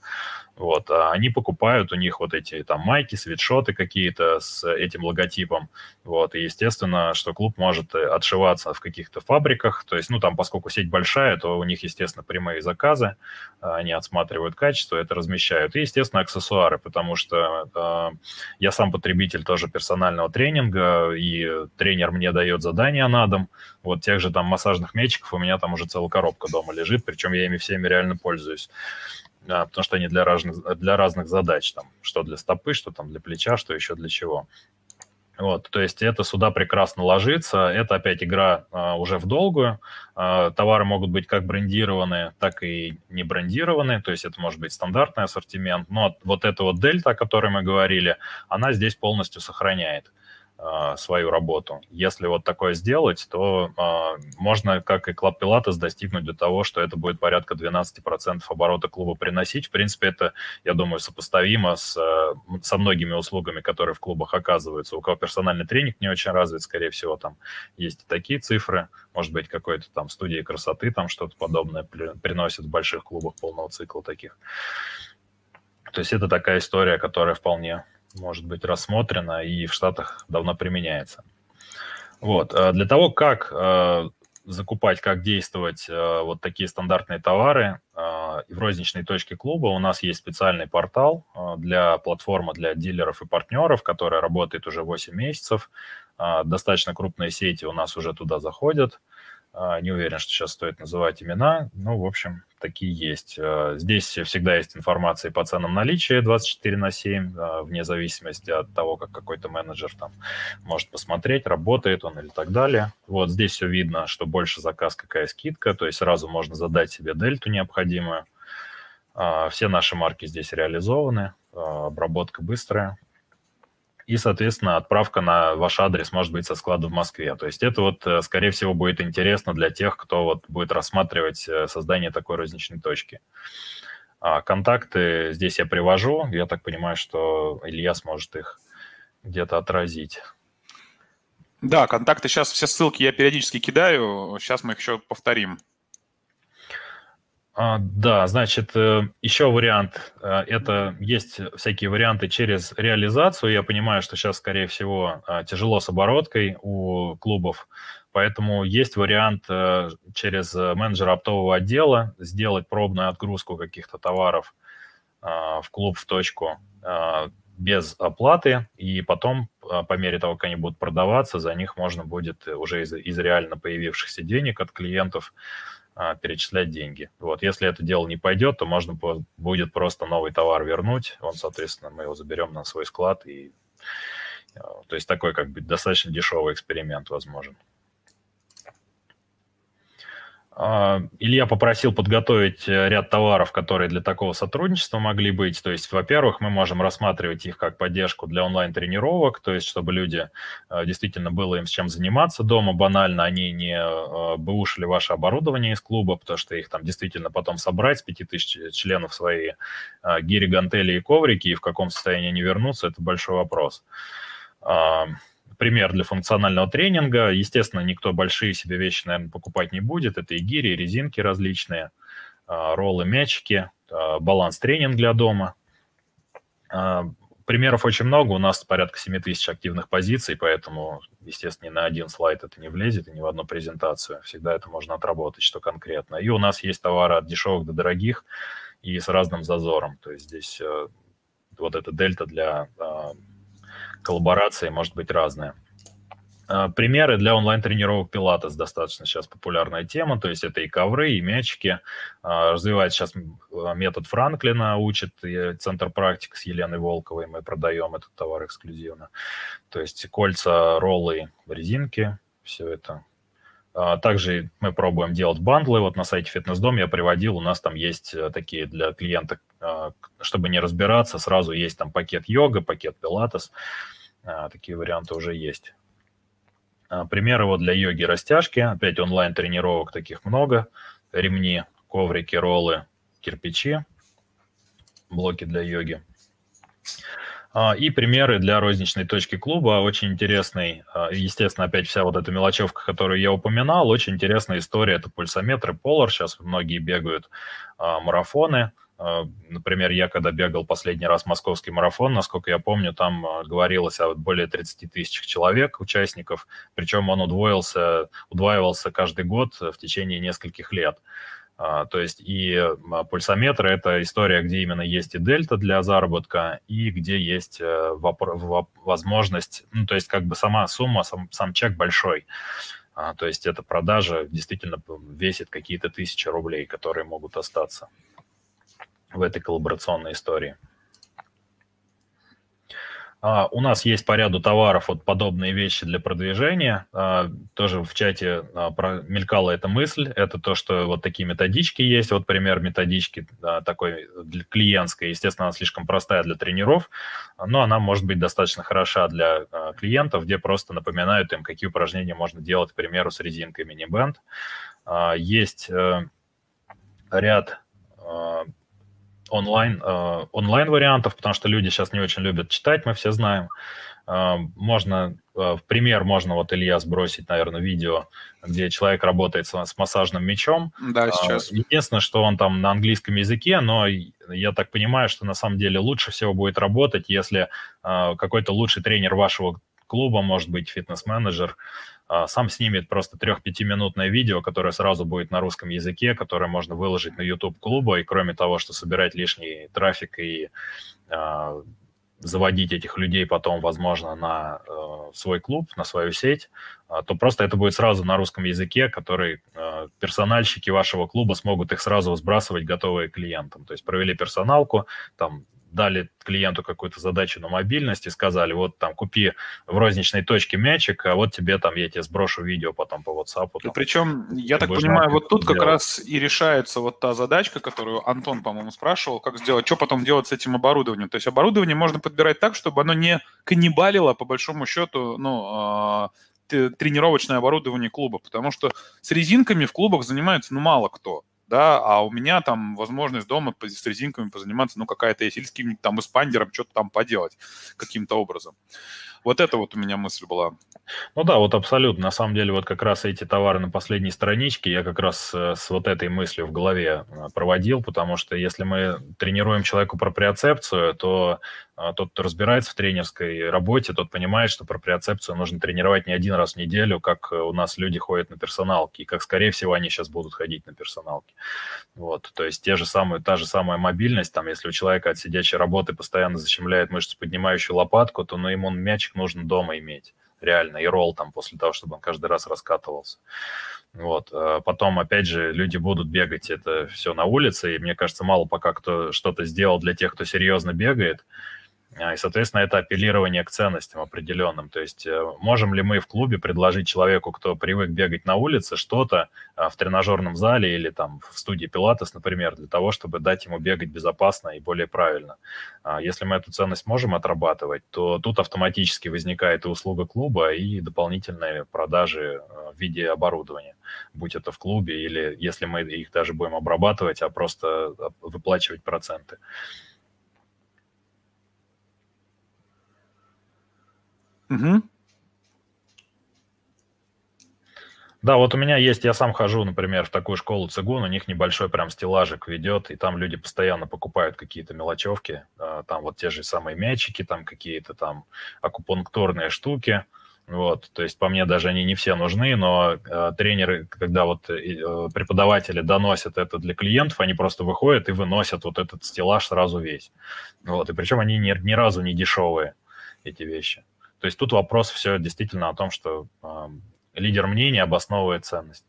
Вот, а они покупают у них вот эти там майки, свитшоты какие-то с этим логотипом, вот, и естественно, что клуб может э, отшиваться в каких-то фабриках, то есть, ну, там, поскольку сеть большая, то у них, естественно, прямые заказы, а они отсматривают качество, это размещают, и, естественно, аксессуары, потому что э, я сам потребитель тоже персонального тренинга, и тренер мне дает задание, питания на дом, вот тех же там массажных мячиков у меня там уже целая коробка дома лежит, причем я ими всеми реально пользуюсь. Да, потому что они для разных, для разных задач, там, что для стопы, что там для плеча, что еще для чего. Вот, то есть это сюда прекрасно ложится. Это опять игра а, уже в долгую. А, товары могут быть как брендированные, так и не брендированные. То есть это может быть стандартный ассортимент. Но вот эта вот дельта, о которой мы говорили, она здесь полностью сохраняет. А, свою работу. Если вот такое сделать, то э, можно, как и Клаб Пилатес, достигнуть до того, что это будет порядка 12% оборота клуба приносить. В принципе, это, я думаю, сопоставимо с, э, со многими услугами, которые в клубах оказываются. У кого персональный тренинг не очень развит, скорее всего, там есть и такие цифры. Может быть, какой-то там студии красоты, там что-то подобное приносит в больших клубах полного цикла таких. То есть это такая история, которая вполне может быть рассмотрено и в Штатах давно применяется. Вот. Э, для того, как э, закупать, как действовать э, вот такие стандартные товары в розничной точке клуба, у нас есть специальный портал для платформы для дилеров и партнеров, которая работает уже 8 месяцев. Достаточно крупные сети у нас уже туда заходят. А, не уверен, что сейчас стоит называть имена. но в общем, такие есть. А, здесь всегда есть информация по ценам наличия 24 на 7, а, вне зависимости от того, как какой-то менеджер там может посмотреть, работает он или так далее. Вот здесь все видно, что больше заказ, какая скидка, то есть сразу можно задать себе дельту необходимую. Все наши марки здесь реализованы, обработка быстрая и, соответственно, отправка на ваш адрес может быть со склада в Москве. То есть это вот, э, скорее всего, будет интересно для тех, кто вот будет рассматривать э, создание такой розничной точки. А контакты здесь я привожу. Я так понимаю, что Илья сможет их где-то отразить. Да, контакты сейчас, все ссылки я периодически кидаю. Сейчас мы их еще повторим. А, да, значит, э, еще вариант. Э, это есть всякие варианты через реализацию. Я понимаю, что сейчас, скорее всего, э, тяжело с обороткой у клубов, поэтому есть вариант через менеджера оптового отдела сделать пробную отгрузку каких-то товаров в клуб в точку без оплаты, и потом, по мере того, как они будут продаваться, за них можно будет уже из, из реально появившихся денег от клиентов а, перечислять деньги. Вот, если это дело не пойдет, то можно по- будет просто новый товар вернуть. Он, соответственно, мы его заберем на свой склад и а, то есть такой как бы достаточно дешевый эксперимент возможен. А, Илья попросил подготовить э, ряд товаров, которые для такого сотрудничества могли быть. То есть, во-первых, мы можем рассматривать их как поддержку для онлайн-тренировок, то есть, чтобы люди э, действительно было им с чем заниматься дома. Банально они не э, бэушили ваше оборудование из клуба, потому что их там действительно потом собрать, 5000 членов свои гири, гантели и коврики, и в каком состоянии они вернутся, это большой вопрос. А, пример для функционального тренинга. Естественно, никто большие себе вещи, наверное, покупать не будет. Это и гири, и резинки различные, а, роллы, мячики, а, баланс-тренинг для дома. А, примеров очень много, у нас порядка 7 тысяч активных позиций, поэтому, естественно, ни на один слайд это не влезет, и ни в одну презентацию. Всегда это можно отработать, что конкретно. И у нас есть товары от дешевых до дорогих и с разным зазором. То есть здесь э, вот эта дельта для коллаборации может быть разная. Примеры для онлайн-тренировок Пилатес достаточно сейчас популярная тема, то есть это и ковры, и мячики. А, Развивает сейчас а, метод Франклина, учит Центр практик с Еленой Волковой, мы продаем этот товар эксклюзивно. То есть кольца, роллы, резинки, все это а, также мы пробуем делать бандлы. Вот на сайте Фитнес-дом я приводил, у нас там есть э, такие для клиента, а, чтобы не разбираться, сразу есть там пакет йога, пакет пилатес. А, такие варианты уже есть. Примеры вот для йоги растяжки. Опять онлайн-тренировок таких много. Ремни, коврики, роллы, кирпичи, блоки для йоги. А, и примеры для розничной точки клуба очень интересный. А, естественно, опять вся вот эта мелочевка, которую я упоминал, очень интересная история. Это пульсометры, Polar. Сейчас многие бегают а, марафоны. Например, я когда бегал последний раз московский марафон, насколько я помню, там говорилось о более 30 тысяч человек, участников, причем он удвоился, удваивался каждый год в течение нескольких лет. А, то есть и а, пульсометры – это история, где именно есть и дельта для заработка, и где есть э, возможность, ну, то есть как бы сама сумма, сам, сам чек большой. А, то есть эта продажа действительно весит какие-то тысячи рублей, которые могут остаться в этой коллаборационной истории. А, у нас есть по ряду товаров вот подобные вещи для продвижения. А, тоже в чате а, мелькала эта мысль. Это то, что вот такие методички есть. Вот пример методички такой клиентской. Естественно, она слишком простая для тренеров, но она может быть достаточно хороша для клиентов, где просто напоминают им, какие упражнения можно делать, к примеру, с резинкой мини-бенд. Есть э, ряд онлайн, э, онлайн-вариантов, потому что люди сейчас не очень любят читать, мы все знаем. Э, можно, э, в пример можно вот Илья сбросить, наверное, видео, где человек работает с, массажным мечом. Да, сейчас. единственное, что он там на английском языке, но я так понимаю, что на самом деле лучше всего будет работать, если какой-то лучший тренер вашего клуба, может быть, фитнес-менеджер, а, сам снимет просто трех-пятиминутное видео, которое сразу будет на русском языке, которое можно выложить на YouTube клуба, и кроме того, что собирать лишний трафик и а, заводить этих людей потом, возможно, на э, свой клуб, на свою сеть, э, то просто это будет сразу на русском языке, который э, персональщики вашего клуба смогут их сразу сбрасывать готовые клиентам. То есть провели персоналку, там дали клиенту какую-то задачу на мобильность и сказали, вот там купи в розничной точке мячик, а вот тебе там, я тебе сброшу видео потом по WhatsApp. Там, Причем, я так понимаю, вот тут делать. как раз и решается вот та задачка, которую Антон, по-моему, спрашивал, как сделать, что потом делать с этим оборудованием. То есть оборудование можно подбирать так, чтобы оно не каннибалило, по большому счету, ну, а, тренировочное оборудование клуба, потому что с резинками в клубах занимается ну, мало кто да, а у меня там возможность дома с резинками позаниматься, ну, какая-то есть, или с каким-нибудь там испандером что-то там поделать каким-то образом. Вот это вот у меня мысль была. Ну да, вот абсолютно. На самом деле, вот как раз эти товары на последней страничке я как раз э, с вот этой мыслью в голове э, проводил, потому что если мы тренируем человеку проприоцепцию, то э, тот, кто разбирается в тренерской работе, тот понимает, что проприоцепцию нужно тренировать не один раз в неделю, как у нас люди ходят на персоналки, и как, скорее всего, они сейчас будут ходить на персоналки. Вот, то есть те же самые, та же самая мобильность, там, если у человека от сидячей работы постоянно защемляет мышцу, поднимающую лопатку, то ну, ему мячик нужно дома иметь реально, и ролл там после того, чтобы он каждый раз раскатывался. Вот. Э, потом, опять же, люди будут бегать это все на улице, и мне кажется, мало пока кто что-то сделал для тех, кто серьезно бегает. А, и, соответственно, это апеллирование к ценностям определенным. То есть э, можем ли мы в клубе предложить человеку, кто привык бегать на улице, что-то а, в тренажерном зале или там в студии Пилатес, например, для того, чтобы дать ему бегать безопасно и более правильно. А, если мы эту ценность можем отрабатывать, то тут автоматически возникает и услуга клуба, и дополнительные продажи э, в виде оборудования, будь это в клубе или если мы их даже будем обрабатывать, а просто э, выплачивать проценты. Угу. Да, вот у меня есть, я сам хожу, например, в такую школу цигун, у них небольшой прям стеллажик ведет, и там люди постоянно покупают какие-то мелочевки, а, там вот те же самые мячики, там какие-то там акупунктурные штуки, вот, то есть по мне даже они не все нужны, но а, тренеры, когда вот э, э, преподаватели доносят это для клиентов, они просто выходят и выносят вот этот стеллаж сразу весь. Вот, и причем они ни, ни разу не дешевые, эти вещи. То есть тут вопрос все действительно о том, что а, лидер мнения обосновывает ценность.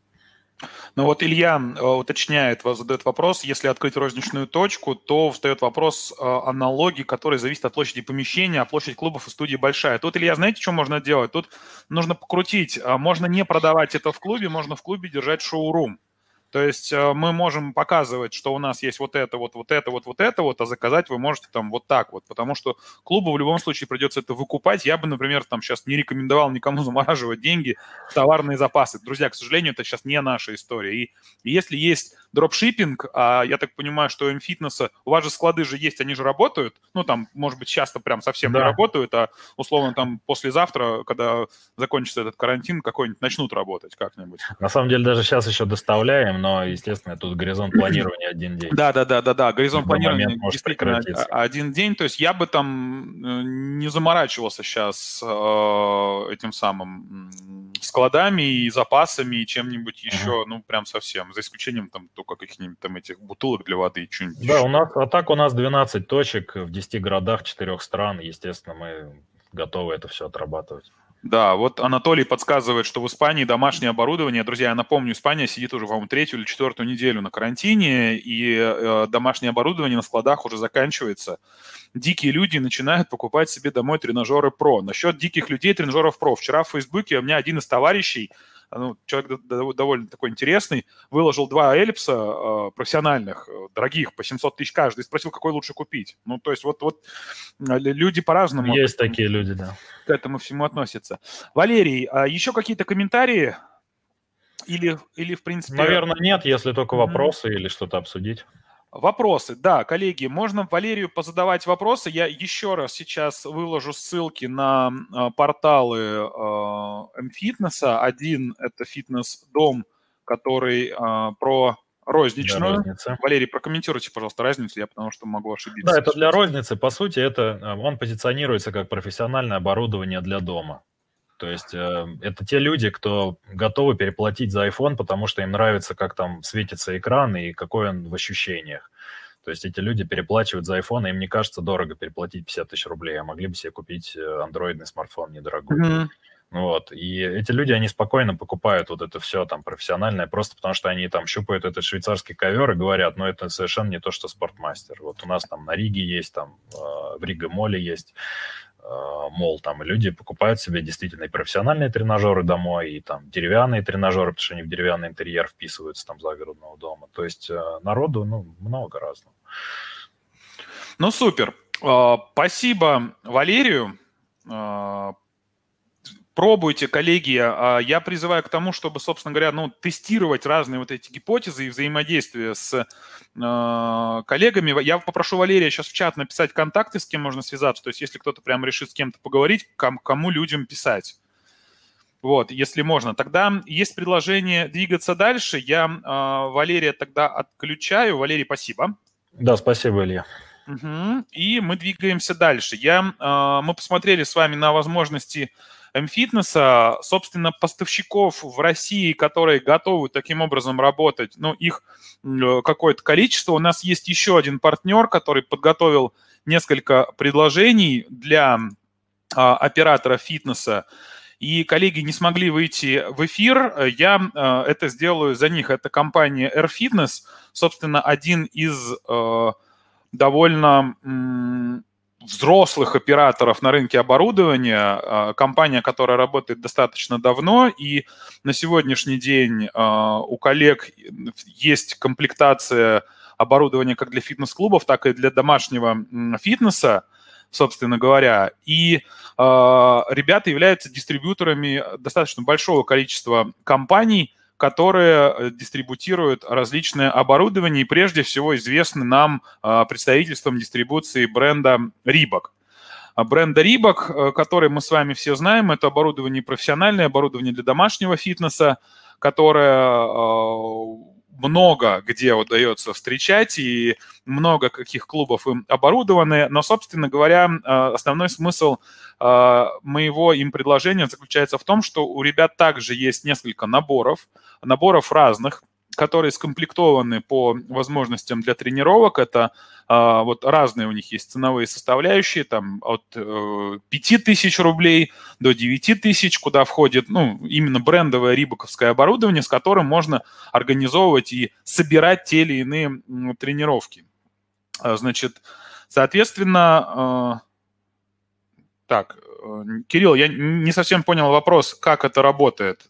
Ну вот Илья э, уточняет, задает вопрос, если открыть розничную точку, то встает вопрос аналогии, э, который зависит от площади помещения, а площадь клубов и студии большая. Тут, Илья, знаете, что можно делать? Тут нужно покрутить. А можно не продавать это в клубе, можно в клубе держать шоу-рум. То есть э, мы можем показывать, что у нас есть вот это, вот, вот это, вот, вот это, вот, а заказать вы можете там вот так вот, потому что клубу в любом случае придется это выкупать. Я бы, например, там сейчас не рекомендовал никому *laughs* замораживать деньги в товарные запасы. Друзья, к сожалению, это сейчас не наша история. И, и если есть дропшиппинг, а я так понимаю, что им фитнеса, у вас же склады же есть, они же работают, ну там, может быть, часто прям совсем да. не работают, а условно там послезавтра, когда закончится этот карантин, какой-нибудь начнут работать как-нибудь. На самом деле даже сейчас еще доставляем, но, естественно, тут горизонт планирования *laughs* один день. Да, да, да, да, да. Горизонт планирования может прекратиться. один день. То есть я бы там э, не заморачивался сейчас э, этим самым складами и запасами и чем-нибудь еще, ну, прям совсем. За исключением там только каких-нибудь там этих бутылок для воды и чего-нибудь. Да, у нас, а так у нас 12 точек в 10 городах 4 стран. Естественно, мы готовы это все отрабатывать. Да, вот Анатолий подсказывает, что в Испании домашнее оборудование, друзья, я напомню, Испания сидит уже, по-моему, третью или четвертую неделю на карантине, и э, домашнее оборудование на складах уже заканчивается. Дикие люди начинают покупать себе домой тренажеры ПРО. Насчет диких людей тренажеров ПРО. Вчера в Фейсбуке у меня один из товарищей а, ну, человек довольно такой интересный, выложил два эллипса а, э, профессиональных, дорогих, по 700 тысяч каждый, и спросил, какой лучше купить. Ну, то есть вот, вот а, люди по-разному. Есть такие люди, да. К этому всему относятся. Валерий, а еще какие-то комментарии? Или, или в принципе... Наверное, нет, если только вопросы mm-hmm. или что-то обсудить. Вопросы. Да, коллеги, можно Валерию позадавать вопросы. Я еще раз сейчас выложу ссылки на а, порталы а, М-фитнеса. Один – это фитнес-дом, который а, про розничную. Да, розница. Валерий, прокомментируйте, пожалуйста, разницу, я потому что могу ошибиться. Да, это для розницы, по сути, это он позиционируется как профессиональное оборудование для дома. То есть эм, это те люди, кто готовы переплатить за iPhone, потому что им нравится, как там светится экран и какой он в ощущениях. То есть эти люди переплачивают за iPhone, и им не кажется дорого переплатить 50 тысяч рублей, а могли бы себе купить э, андроидный смартфон недорогой. Mm-hmm. Вот. И эти люди, они спокойно покупают вот это все там профессиональное, просто потому что они там щупают этот швейцарский ковер и говорят, ну, это совершенно не то, что спортмастер. Вот у нас там на Риге есть, там э, в Риге Моле есть Э, мол, там люди покупают себе действительно и профессиональные тренажеры домой, и там деревянные тренажеры, потому что они в деревянный интерьер вписываются там загородного дома. То есть э, народу, ну, много разного. Ну, супер. А, спасибо Валерию. А, Пробуйте, коллеги. А, я призываю к тому, чтобы, собственно говоря, ну, тестировать разные вот эти гипотезы и взаимодействие с а, коллегами. Я попрошу Валерия сейчас в чат написать контакты, с кем можно связаться. То есть если кто-то прямо решит с кем-то поговорить, кому людям писать. Вот, если можно. Тогда есть предложение двигаться дальше. Я э, Валерия тогда отключаю. Валерий, спасибо. Да, спасибо, Илья. Угу. И мы двигаемся дальше. Я, э, мы посмотрели с вами на возможности М-фитнеса, собственно, поставщиков в России, которые готовы таким образом работать, ну, их э, какое-то количество. У нас есть еще один партнер, который подготовил несколько предложений для а, оператора фитнеса. И коллеги не смогли выйти в эфир. Я э, это сделаю за них. Это компания Air Fitness, собственно, один из э, довольно взрослых операторов на рынке оборудования, а, компания, которая работает достаточно давно, и на сегодняшний день а, у коллег есть комплектация оборудования как для фитнес-клубов, так и для домашнего фитнеса, собственно говоря. И а, ребята являются дистрибьюторами достаточно большого количества компаний, которые э, дистрибутируют различные оборудование, и прежде всего известны нам а, представительством дистрибуции бренда Reebok а бренда Reebok, э, который мы с вами все знаем. Это оборудование профессиональное, оборудование для домашнего фитнеса, которое э, много где удается встречать, и много каких клубов им оборудованы. Но, собственно говоря, э, основной смысл э, моего им предложения заключается в том, что у ребят также есть несколько наборов, наборов разных, которые скомплектованы по возможностям для тренировок. Это э, вот разные у них есть ценовые составляющие, там от э, 5000 рублей до 9000, куда входит ну, именно брендовое рибаковское оборудование, с которым можно организовывать и собирать те или иные э, тренировки. А, значит, соответственно, а, так, э, Кирилл, я не совсем понял вопрос, как это работает.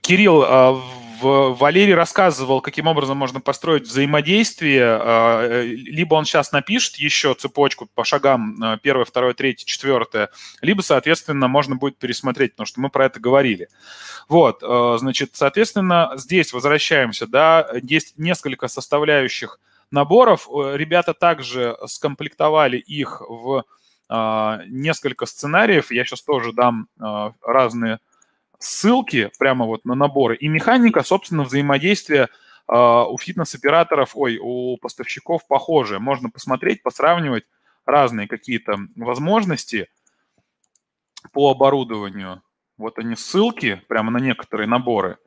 Кирилл, а, Валерий рассказывал, каким образом можно построить взаимодействие. А, э, либо он сейчас напишет еще цепочку по шагам а, первое, второе, третье, четвертое, либо, соответственно, можно будет пересмотреть, потому что мы про это говорили. Вот, значит, соответственно, здесь возвращаемся, да, есть несколько составляющих наборов. Э, ребята также скомплектовали их в несколько сценариев. Я сейчас тоже дам разные ссылки прямо вот на наборы и механика, собственно, взаимодействия э, у фитнес-операторов, ой, у поставщиков похожая. Можно посмотреть, посравнивать разные какие-то возможности по оборудованию. Вот они ссылки прямо на некоторые наборы.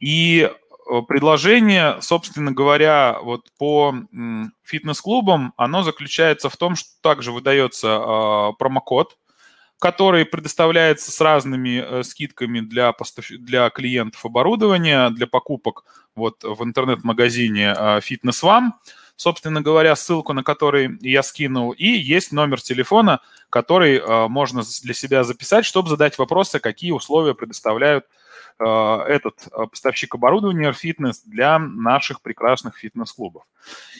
И э, предложение, собственно говоря, вот по фитнес-клубам, оно заключается в том, что также выдается а, промокод который предоставляется с разными э, скидками для, поставщ... для клиентов оборудования, для покупок вот в интернет-магазине э, «Фитнес Вам». Собственно говоря, ссылку на который я скинул, и есть номер телефона, который э, можно для себя записать, чтобы задать вопросы, какие условия предоставляют этот поставщик оборудования Air Fitness для наших прекрасных фитнес-клубов.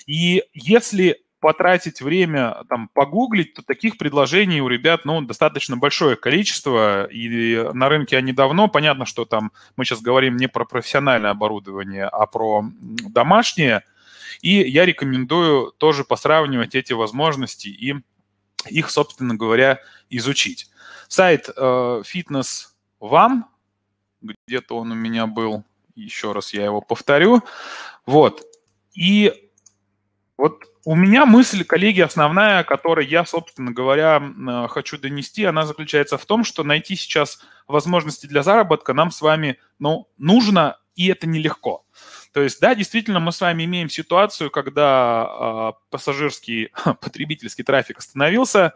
И если потратить время, там, погуглить, то таких предложений у ребят, ну, достаточно большое количество, и на рынке они давно, понятно, что там, мы сейчас говорим не про профессиональное оборудование, а про домашнее, и я рекомендую тоже посравнивать эти возможности и их, собственно говоря, изучить. Сайт э, «Фитнес вам», где-то он у меня был, еще раз я его повторю, вот, и вот у меня мысль, коллеги, основная, которую я, собственно говоря, э, хочу донести, она заключается в том, что найти сейчас возможности для заработка нам с вами ну, нужно, и это нелегко. То есть, да, действительно, мы с вами имеем ситуацию, когда э, пассажирский, *laughs* потребительский трафик остановился,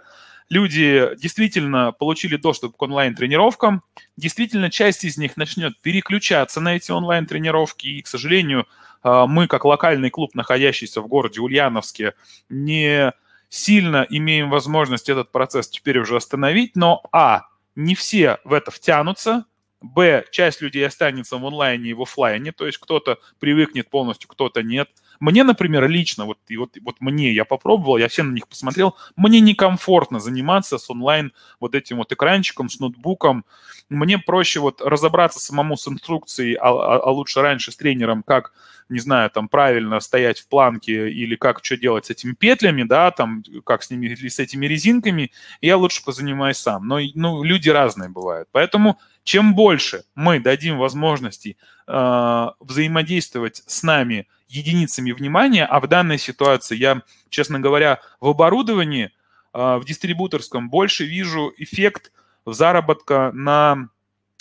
люди действительно получили доступ к онлайн-тренировкам, действительно часть из них начнет переключаться на эти онлайн-тренировки, и, к сожалению, а, мы, как локальный клуб, находящийся в городе Ульяновске, не сильно имеем возможность этот процесс теперь уже остановить, но а, не все в это втянутся, б, часть людей останется в онлайне и в офлайне, то есть кто-то привыкнет полностью, кто-то нет – мне, например, лично, вот, и вот, вот мне, я попробовал, я все на них посмотрел, мне некомфортно заниматься с онлайн вот этим вот экранчиком, с ноутбуком. Мне проще вот разобраться самому с инструкцией, а, а, а лучше раньше с тренером, как, не знаю, там правильно стоять в планке или как что делать с этими петлями, да, там как с ними, или с этими резинками, я лучше позанимаюсь сам. Но ну, люди разные бывают. Поэтому чем больше мы дадим возможностей э, взаимодействовать с нами единицами внимания, а в данной ситуации я, честно говоря, в оборудовании, э, в дистрибуторском больше вижу эффект заработка на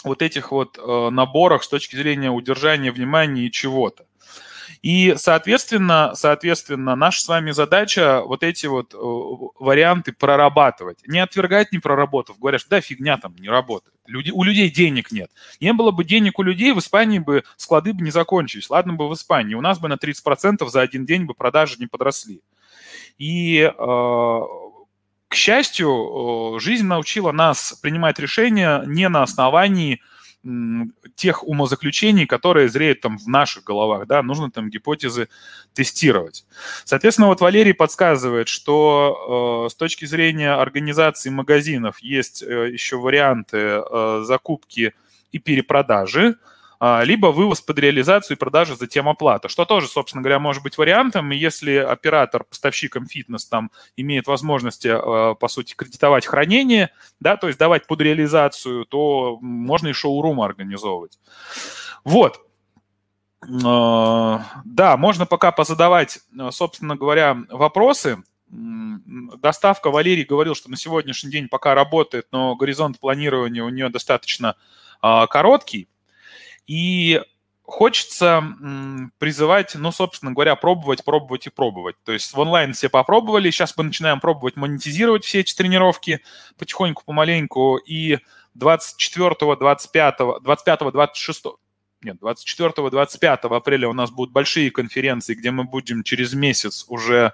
вот этих вот э, наборах с точки зрения удержания внимания и чего-то. И, соответственно, соответственно, наша с вами задача вот эти вот э, варианты прорабатывать. Не отвергать, не проработав. Говорят, что да, фигня там не работает. Люди, у людей денег нет. Не было бы денег у людей, в Испании бы склады бы не закончились. Ладно бы в Испании. У нас бы на 30% за один день бы продажи не подросли. И э, к счастью, э, жизнь научила нас принимать решения не на основании тех умозаключений, которые зреют там в наших головах, да, нужно там гипотезы тестировать. Соответственно, вот Валерий подсказывает, что э, с точки зрения организации магазинов есть э, еще варианты э, закупки и перепродажи, э, а, либо вывоз под реализацию и продажа, затем оплата, что тоже, собственно говоря, может быть вариантом. если оператор, поставщиком фитнес там имеет возможность, а, по сути, кредитовать хранение, да, то есть давать под реализацию, то можно и шоурум организовывать. Вот. А, да, можно пока позадавать, собственно говоря, вопросы. Доставка, Валерий говорил, что на сегодняшний день пока работает, но горизонт планирования у нее достаточно короткий. И хочется призывать, ну, собственно говоря, пробовать, пробовать и пробовать. То есть в онлайн все попробовали, сейчас мы начинаем пробовать монетизировать все эти тренировки потихоньку, помаленьку, и 24, 25, 25, 26, нет, 24, 25 апреля у нас будут большие конференции, где мы будем через месяц уже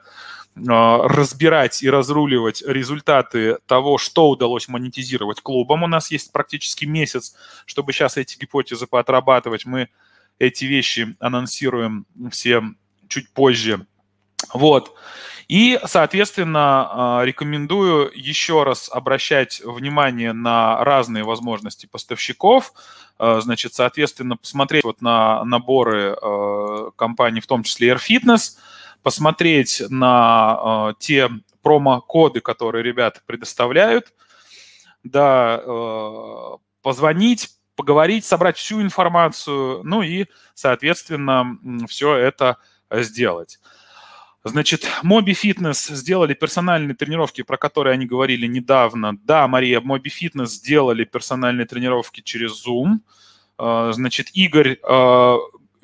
а, разбирать и разруливать результаты того, что удалось монетизировать клубам. У нас есть практически месяц, чтобы сейчас эти гипотезы поотрабатывать. Мы эти вещи анонсируем все чуть позже. Вот. И, соответственно, а, рекомендую еще раз обращать внимание на разные возможности поставщиков. А, значит, соответственно, посмотреть вот на наборы компаний, в том числе Air Fitness – посмотреть на э, те промо-коды, которые ребята предоставляют, да, э, позвонить, поговорить, собрать всю информацию, ну и, соответственно, все это сделать. Значит, Моби Фитнес сделали персональные тренировки, про которые они говорили недавно. Да, Мария, Моби Фитнес сделали персональные тренировки через Zoom. Э, значит, Игорь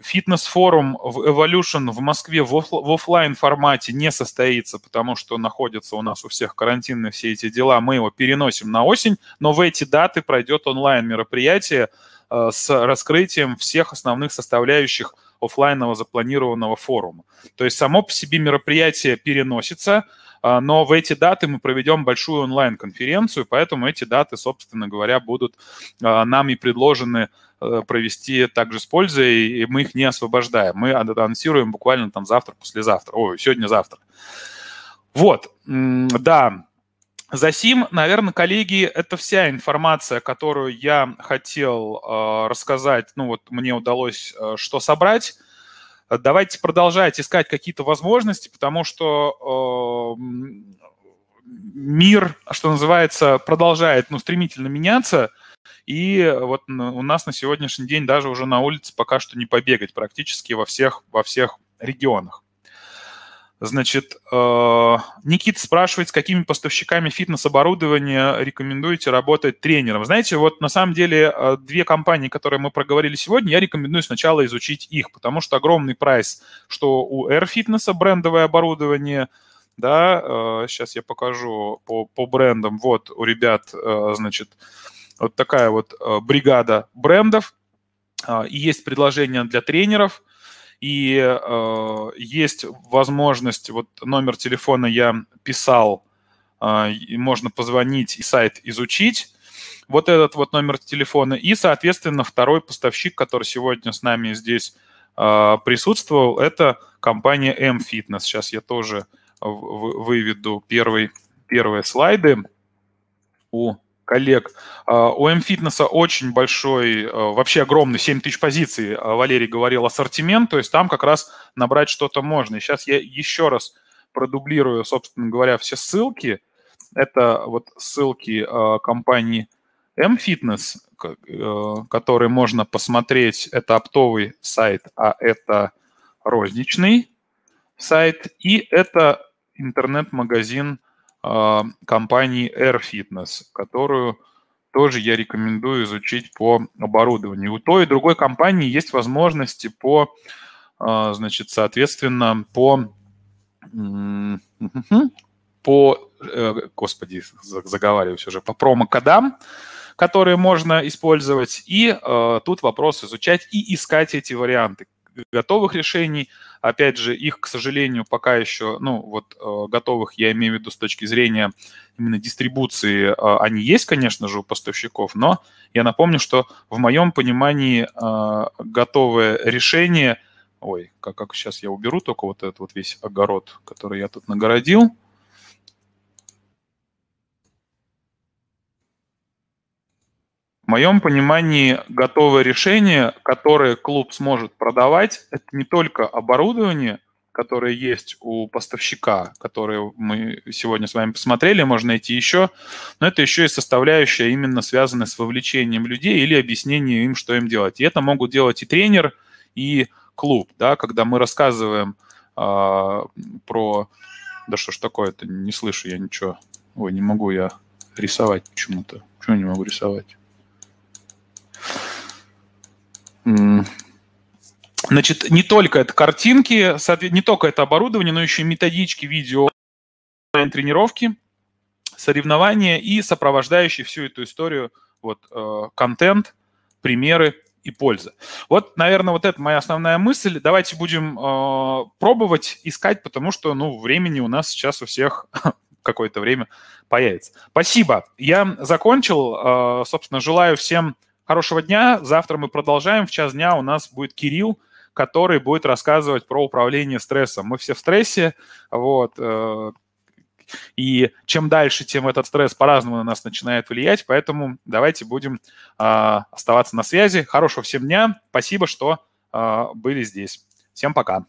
Фитнес-форум в Evolution в Москве в, оф- в офлайн формате не состоится, потому что находится у нас у всех карантинные все эти дела. Мы его переносим на осень, но в эти даты пройдет онлайн мероприятие э, с раскрытием всех основных составляющих – офлайнового запланированного форума. То есть само по себе мероприятие переносится, а, но в эти даты мы проведем большую онлайн-конференцию, поэтому эти даты, собственно говоря, будут а, нам и предложены э, провести также с пользой, и мы их не освобождаем. Мы анонсируем буквально там завтра, послезавтра. Ой, сегодня-завтра. Вот, да, Засим, наверное, коллеги, это вся информация, которую я хотел э, рассказать. Ну вот мне удалось э, что собрать. Давайте продолжать искать какие-то возможности, потому что э, мир, что называется, продолжает ну, стремительно меняться. И вот у нас на сегодняшний день даже уже на улице пока что не побегать практически во всех, во всех регионах. Значит, э, Никит спрашивает, с какими поставщиками фитнес-оборудования рекомендуете работать тренером? Знаете, вот на самом деле э, две компании, которые мы проговорили сегодня, я рекомендую сначала изучить их, потому что огромный прайс, что у Air Fitness брендовое оборудование, да, э, сейчас я покажу по, по брендам, вот у ребят, значит, вот такая вот бригада брендов, и есть предложение для тренеров – и э, есть возможность, вот номер телефона я писал, э, можно позвонить и сайт изучить. Вот этот вот номер телефона. И, соответственно, второй поставщик, который сегодня с нами здесь э, присутствовал, это компания M-Fitness. Сейчас я тоже выведу первый, первые слайды у коллег. А, у М-фитнеса очень большой, а, вообще огромный, 7 тысяч позиций, а, Валерий говорил, ассортимент, то есть там как раз набрать что-то можно. И сейчас я еще раз продублирую, собственно говоря, все ссылки. Это вот ссылки компании M-Fitness, э, который можно посмотреть. Это оптовый сайт, а это розничный сайт. И это интернет-магазин а, компании Air Fitness, которую тоже я рекомендую изучить по оборудованию. У той и другой компании есть возможности по, а, значит, соответственно, по, по, э, господи, заговариваюсь уже, по промокодам, которые можно использовать. И э, тут вопрос изучать и искать эти варианты готовых решений. Опять же, их, к сожалению, пока еще, ну, вот э, готовых, я имею в виду с точки зрения именно дистрибуции, э, они есть, конечно же, у поставщиков, но я напомню, что в моем понимании э, готовое решение, ой, как, как сейчас я уберу только вот этот вот весь огород, который я тут нагородил, В моем понимании готовое решение, которое клуб сможет продавать, это не только оборудование, которое есть у поставщика, которое мы сегодня с вами посмотрели, можно найти еще, но это еще и составляющая именно связанная с вовлечением людей или объяснением им, что им делать. И это могут делать и тренер, и клуб, да, когда мы рассказываем э, про... Да что ж такое-то, не слышу я ничего. Ой, не могу я рисовать почему-то. Почему не могу рисовать? Значит, не только это картинки, не только это оборудование, но еще и методички, видео, тренировки, соревнования и сопровождающий всю эту историю вот, э, контент, примеры и польза. Вот, наверное, вот это моя основная мысль. Давайте будем э, пробовать искать, потому что, ну, времени у нас сейчас у всех *laughs* какое-то время появится. Спасибо. Я закончил. Э, собственно, желаю всем Хорошего дня. Завтра мы продолжаем. В час дня у нас будет Кирилл, который будет рассказывать про управление стрессом. Мы все в стрессе, вот, э, и чем дальше, тем этот стресс по-разному на нас начинает влиять, поэтому давайте будем а, оставаться на связи. Хорошего всем дня, спасибо, что а, были здесь. Всем пока.